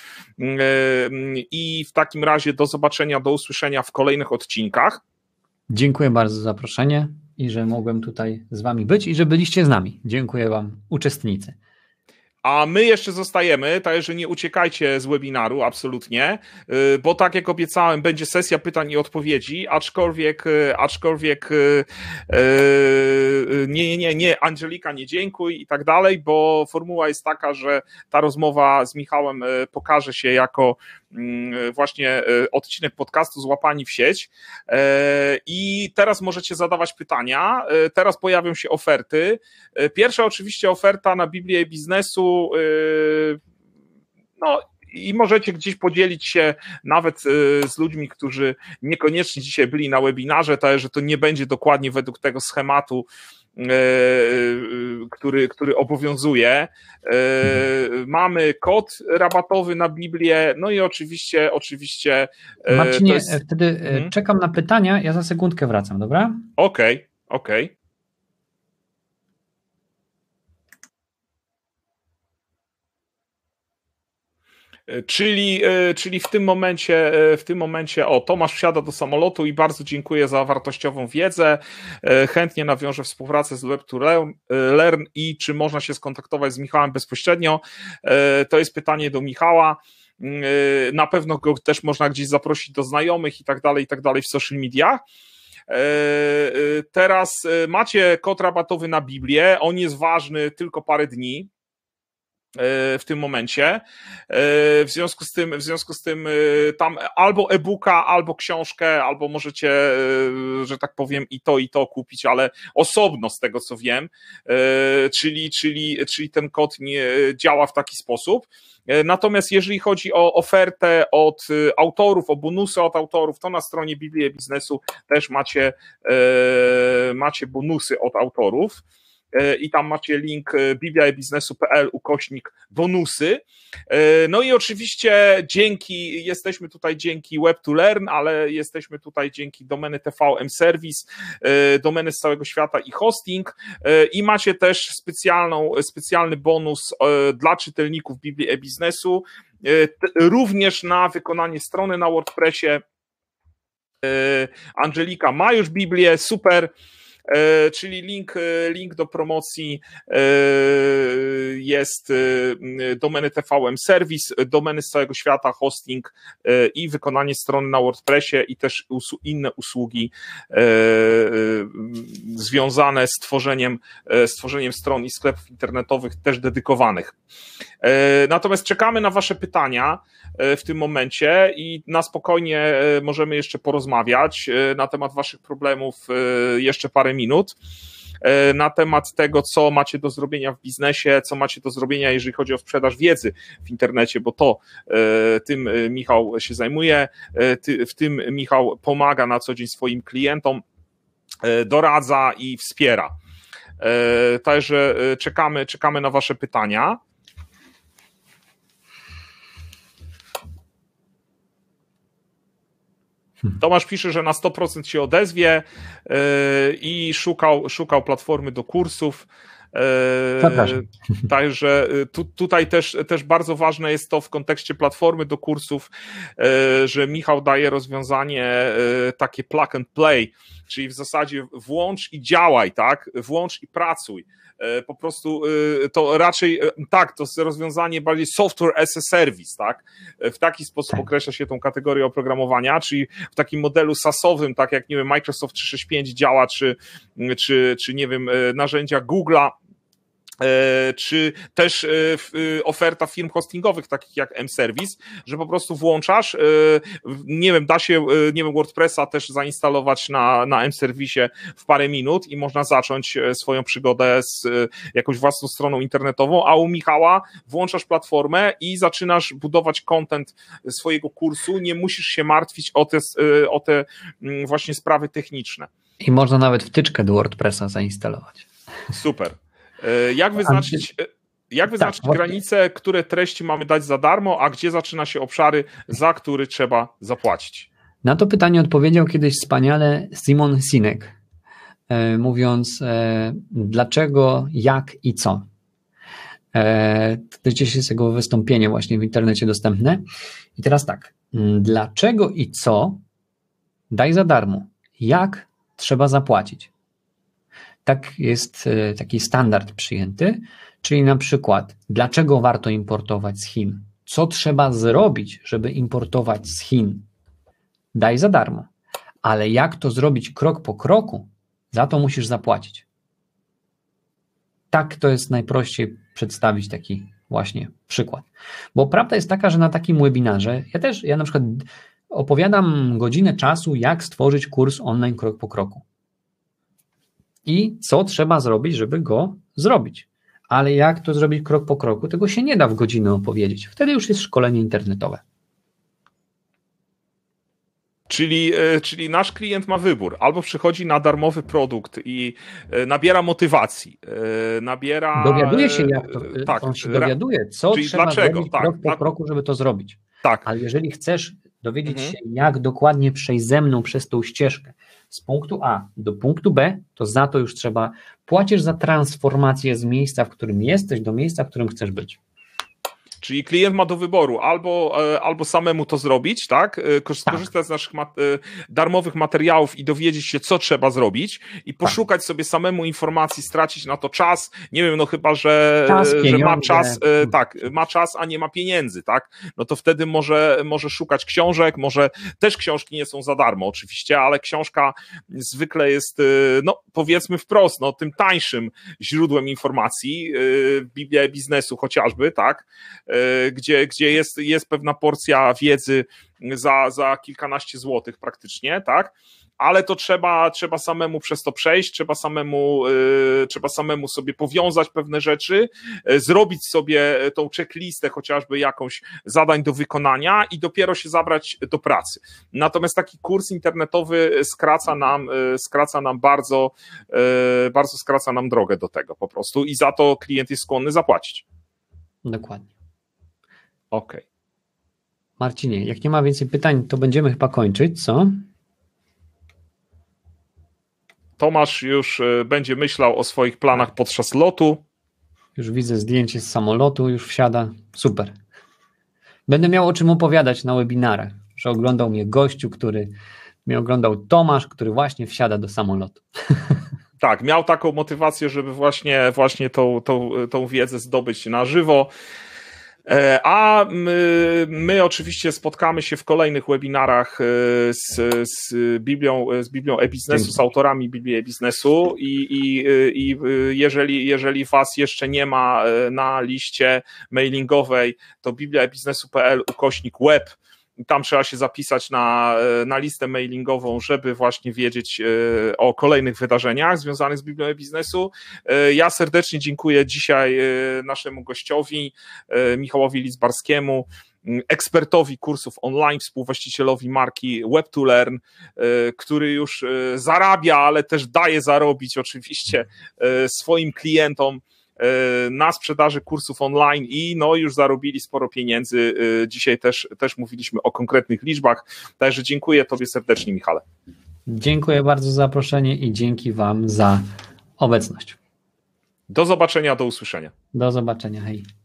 i w takim razie do zobaczenia, do usłyszenia w kolejnych odcinkach. Dziękuję bardzo za zaproszenie i że mogłem tutaj z Wami być i że byliście z nami. Dziękuję Wam, uczestnicy. A my jeszcze zostajemy, także nie uciekajcie z webinaru, absolutnie, y, bo tak jak obiecałem, będzie sesja pytań i odpowiedzi, aczkolwiek, y, aczkolwiek y, nie, nie, nie, nie, Angelika, nie dziękuj i tak dalej, bo formuła jest taka, że ta rozmowa z Michałem pokaże się jako Mm, e, właśnie e, odcinek podcastu Złapani w sieć. E, I teraz możecie zadawać pytania. Teraz pojawią się oferty. Pierwsza oczywiście oferta na Biblię Biznesu. No, i możecie gdzieś podzielić się nawet z ludźmi, którzy niekoniecznie dzisiaj byli na webinarze, tak, że to nie będzie dokładnie według tego schematu, E, e, który, który obowiązuje. E, mamy kod rabatowy na Biblię, no i oczywiście, oczywiście. Marcinie, jest... wtedy hmm? czekam na pytania, ja za sekundkę wracam, dobra? Okej, okay, okej. Okay. Czyli, e, czyli w tym momencie, e, w tym momencie, o, Tomasz wsiada do samolotu i bardzo dziękuję za wartościową wiedzę. E, chętnie nawiążę współpracę z web learn i czy można się skontaktować z Michałem bezpośrednio? To jest pytanie do Michała. Mm, na pewno go też można gdzieś zaprosić do znajomych i tak dalej, i tak dalej w social mediach. Teraz macie kod rabatowy na Biblię. On jest ważny tylko parę dni. E, w tym momencie. E, w związku z tym, w związku z tym e, tam albo e-booka, albo książkę, albo możecie, że tak powiem, i to, i to kupić, ale osobno z tego co wiem, czyli, czyli, czyli ten kod nie działa w taki sposób. Natomiast jeżeli chodzi o ofertę od autorów, o bonusy od autorów, to na stronie Biblii Biznesu też macie, macie bonusy od autorów. E, i tam macie link e, bibliabiznesu.pl ukośnik bonusy. E, no i oczywiście dzięki, jesteśmy tutaj dzięki Web2Learn, ale jesteśmy tutaj dzięki domeny TVM Service, domeny z całego świata i hosting i macie też specjalną, specjalny bonus dla czytelników Biblii e-biznesu, również na wykonanie strony na WordPressie Angelika ma już Biblię, super. E, czyli link, e, link do promocji e, jest domeny TVM Service, domeny z całego świata, hosting i wykonanie strony na WordPressie i też inne usługi związane z tworzeniem, z tworzeniem stron i sklepów internetowych też dedykowanych. Natomiast czekamy na Wasze pytania w tym momencie i na spokojnie możemy jeszcze porozmawiać na temat Waszych problemów jeszcze parę minut minut e, na temat tego, co macie do zrobienia w biznesie, co macie do zrobienia, jeżeli chodzi o sprzedaż wiedzy w internecie, bo to e, tym e, Michał się zajmuje, w tym Michał pomaga na co dzień swoim klientom, doradza i wspiera. Także czekamy, czekamy na Wasze pytania. (laughs) Tomasz pisze, że na 100% się odezwie yy, i szukał, szukał platformy do kursów. E, (laughs) także e, tu, tutaj też, też bardzo ważne jest to w kontekście platformy do kursów, e, że Michał daje rozwiązanie takie plug and play, czyli w zasadzie włącz i działaj, tak? Włącz i pracuj. Po prostu to raczej tak, to jest rozwiązanie bardziej software as a service, tak? W taki sposób tak. określa się tą kategorię oprogramowania, czyli w takim modelu SaaSowym, tak jak nie wiem, Microsoft 365 działa, czy, czy, czy nie wiem, narzędzia Google'a E, czy też e, e, oferta firm hostingowych, takich jak M-Service, że po prostu włączasz, nie wiem, da się, nie wiem, WordPressa też zainstalować na, na M-Service w parę minut i można zacząć swoją przygodę z jakąś własną stroną internetową, a u Michała włączasz platformę i zaczynasz budować content swojego kursu, nie musisz się martwić o te, o te mm, właśnie sprawy techniczne. I można nawet wtyczkę do WordPressa zainstalować. Super. E, jak wyznaczyć, e, jak wyznaczyć tak, granice, które treści mamy dać za darmo, a gdzie zaczyna się obszary, za które trzeba zapłacić? Na to pytanie odpowiedział kiedyś wspaniale Simon Sinek, e, mówiąc dlaczego, jak i co. To się z jego wystąpienie właśnie w internecie dostępne. I teraz tak, mm, dlaczego i co daj za darmo, jak trzeba zapłacić. Tak jest e, taki standard przyjęty, czyli na przykład, dlaczego warto importować z Chin? Co trzeba zrobić, żeby importować z Chin? Daj za darmo. Ale jak to zrobić krok po kroku, za to musisz zapłacić. Tak to jest najprościej przedstawić taki właśnie przykład. Bo prawda jest taka, że na takim webinarze ja też, ja na przykład opowiadam godzinę czasu, jak stworzyć kurs online krok po kroku i co trzeba zrobić, żeby go zrobić. Ale jak to zrobić krok po kroku, tego się nie da w godzinę opowiedzieć. Wtedy już jest szkolenie internetowe. Czyli, e, czyli nasz klient ma wybór. Albo przychodzi na darmowy produkt i e, nabiera motywacji, e, nabiera. Dowiaduje się, jak to. Tak, on się dowiaduje, co czyli trzeba dlaczego? zrobić tak, krok po tak. kroku, żeby to zrobić. Tak. Ale jeżeli chcesz dowiedzieć mhm. się, jak dokładnie przejść ze mną przez tą ścieżkę, z punktu A do punktu B, to za to już trzeba płacisz za transformację z miejsca, w którym jesteś, do miejsca, w którym chcesz być. Czyli klient ma do wyboru albo, e, albo samemu to zrobić, tak? Skorzystać e, tak. z naszych mat e, darmowych materiałów i dowiedzieć się, co trzeba zrobić i tak. poszukać tak. sobie samemu informacji, stracić na to czas. Nie wiem, no chyba, że, czas, że ma czas, hmm. tak, ma czas, a nie ma pieniędzy, tak? No to wtedy może, może szukać książek, może też książki nie są za darmo oczywiście, ale książka zwykle jest, no powiedzmy wprost, no tym tańszym źródłem informacji, Biblia biznesu chociażby, tak? E, gdzie, gdzie jest, jest pewna porcja wiedzy za, za kilkanaście złotych praktycznie, tak? ale to trzeba, trzeba samemu przez to przejść, trzeba samemu, e, trzeba samemu sobie powiązać pewne rzeczy, e, zrobić sobie tą checklistę chociażby jakąś zadań do wykonania i dopiero się zabrać do pracy. Natomiast taki kurs internetowy skraca nam, skraca nam bardzo, bardzo skraca nam drogę do tego po prostu i za to klient jest skłonny zapłacić. Dokładnie. OK. Marcinie, jak nie ma więcej pytań, to będziemy chyba kończyć, co? Tomasz już y, będzie myślał o swoich planach podczas lotu. Już widzę zdjęcie z samolotu, już wsiada. Super. Będę miał o czym opowiadać na webinarach, że oglądał mnie gościu, który mnie oglądał Tomasz, który właśnie wsiada do samolotu. (laughs) Tak, miał taką motywację, żeby właśnie, właśnie tą, tą, tą wiedzę zdobyć na żywo. E, a my, my, oczywiście spotkamy się w kolejnych webinarach e, z, z Biblią, e, z Biblią e-biznesu, z autorami Biblii e-biznesu i, i, i jeżeli, jeżeli Was jeszcze nie ma na liście mailingowej, to bibliaebiznesu.pl ukośnik web tam trzeba się zapisać na, e, na listę mailingową, żeby właśnie wiedzieć e, o kolejnych wydarzeniach związanych z Biblią Biznesu. E, ja serdecznie dziękuję dzisiaj naszemu gościowi, Michałowi Lizbarskiemu, ekspertowi kursów online, współwłaścicielowi marki Web2Learn, który już zarabia, ale też daje zarobić oczywiście swoim klientom Y, na sprzedaży kursów online i no już zarobili sporo pieniędzy. Y, dzisiaj też, też mówiliśmy o konkretnych liczbach, także dziękuję Tobie serdecznie Michale. Dziękuję bardzo za zaproszenie i dzięki Wam za obecność. Do zobaczenia, do usłyszenia. Do zobaczenia, hej.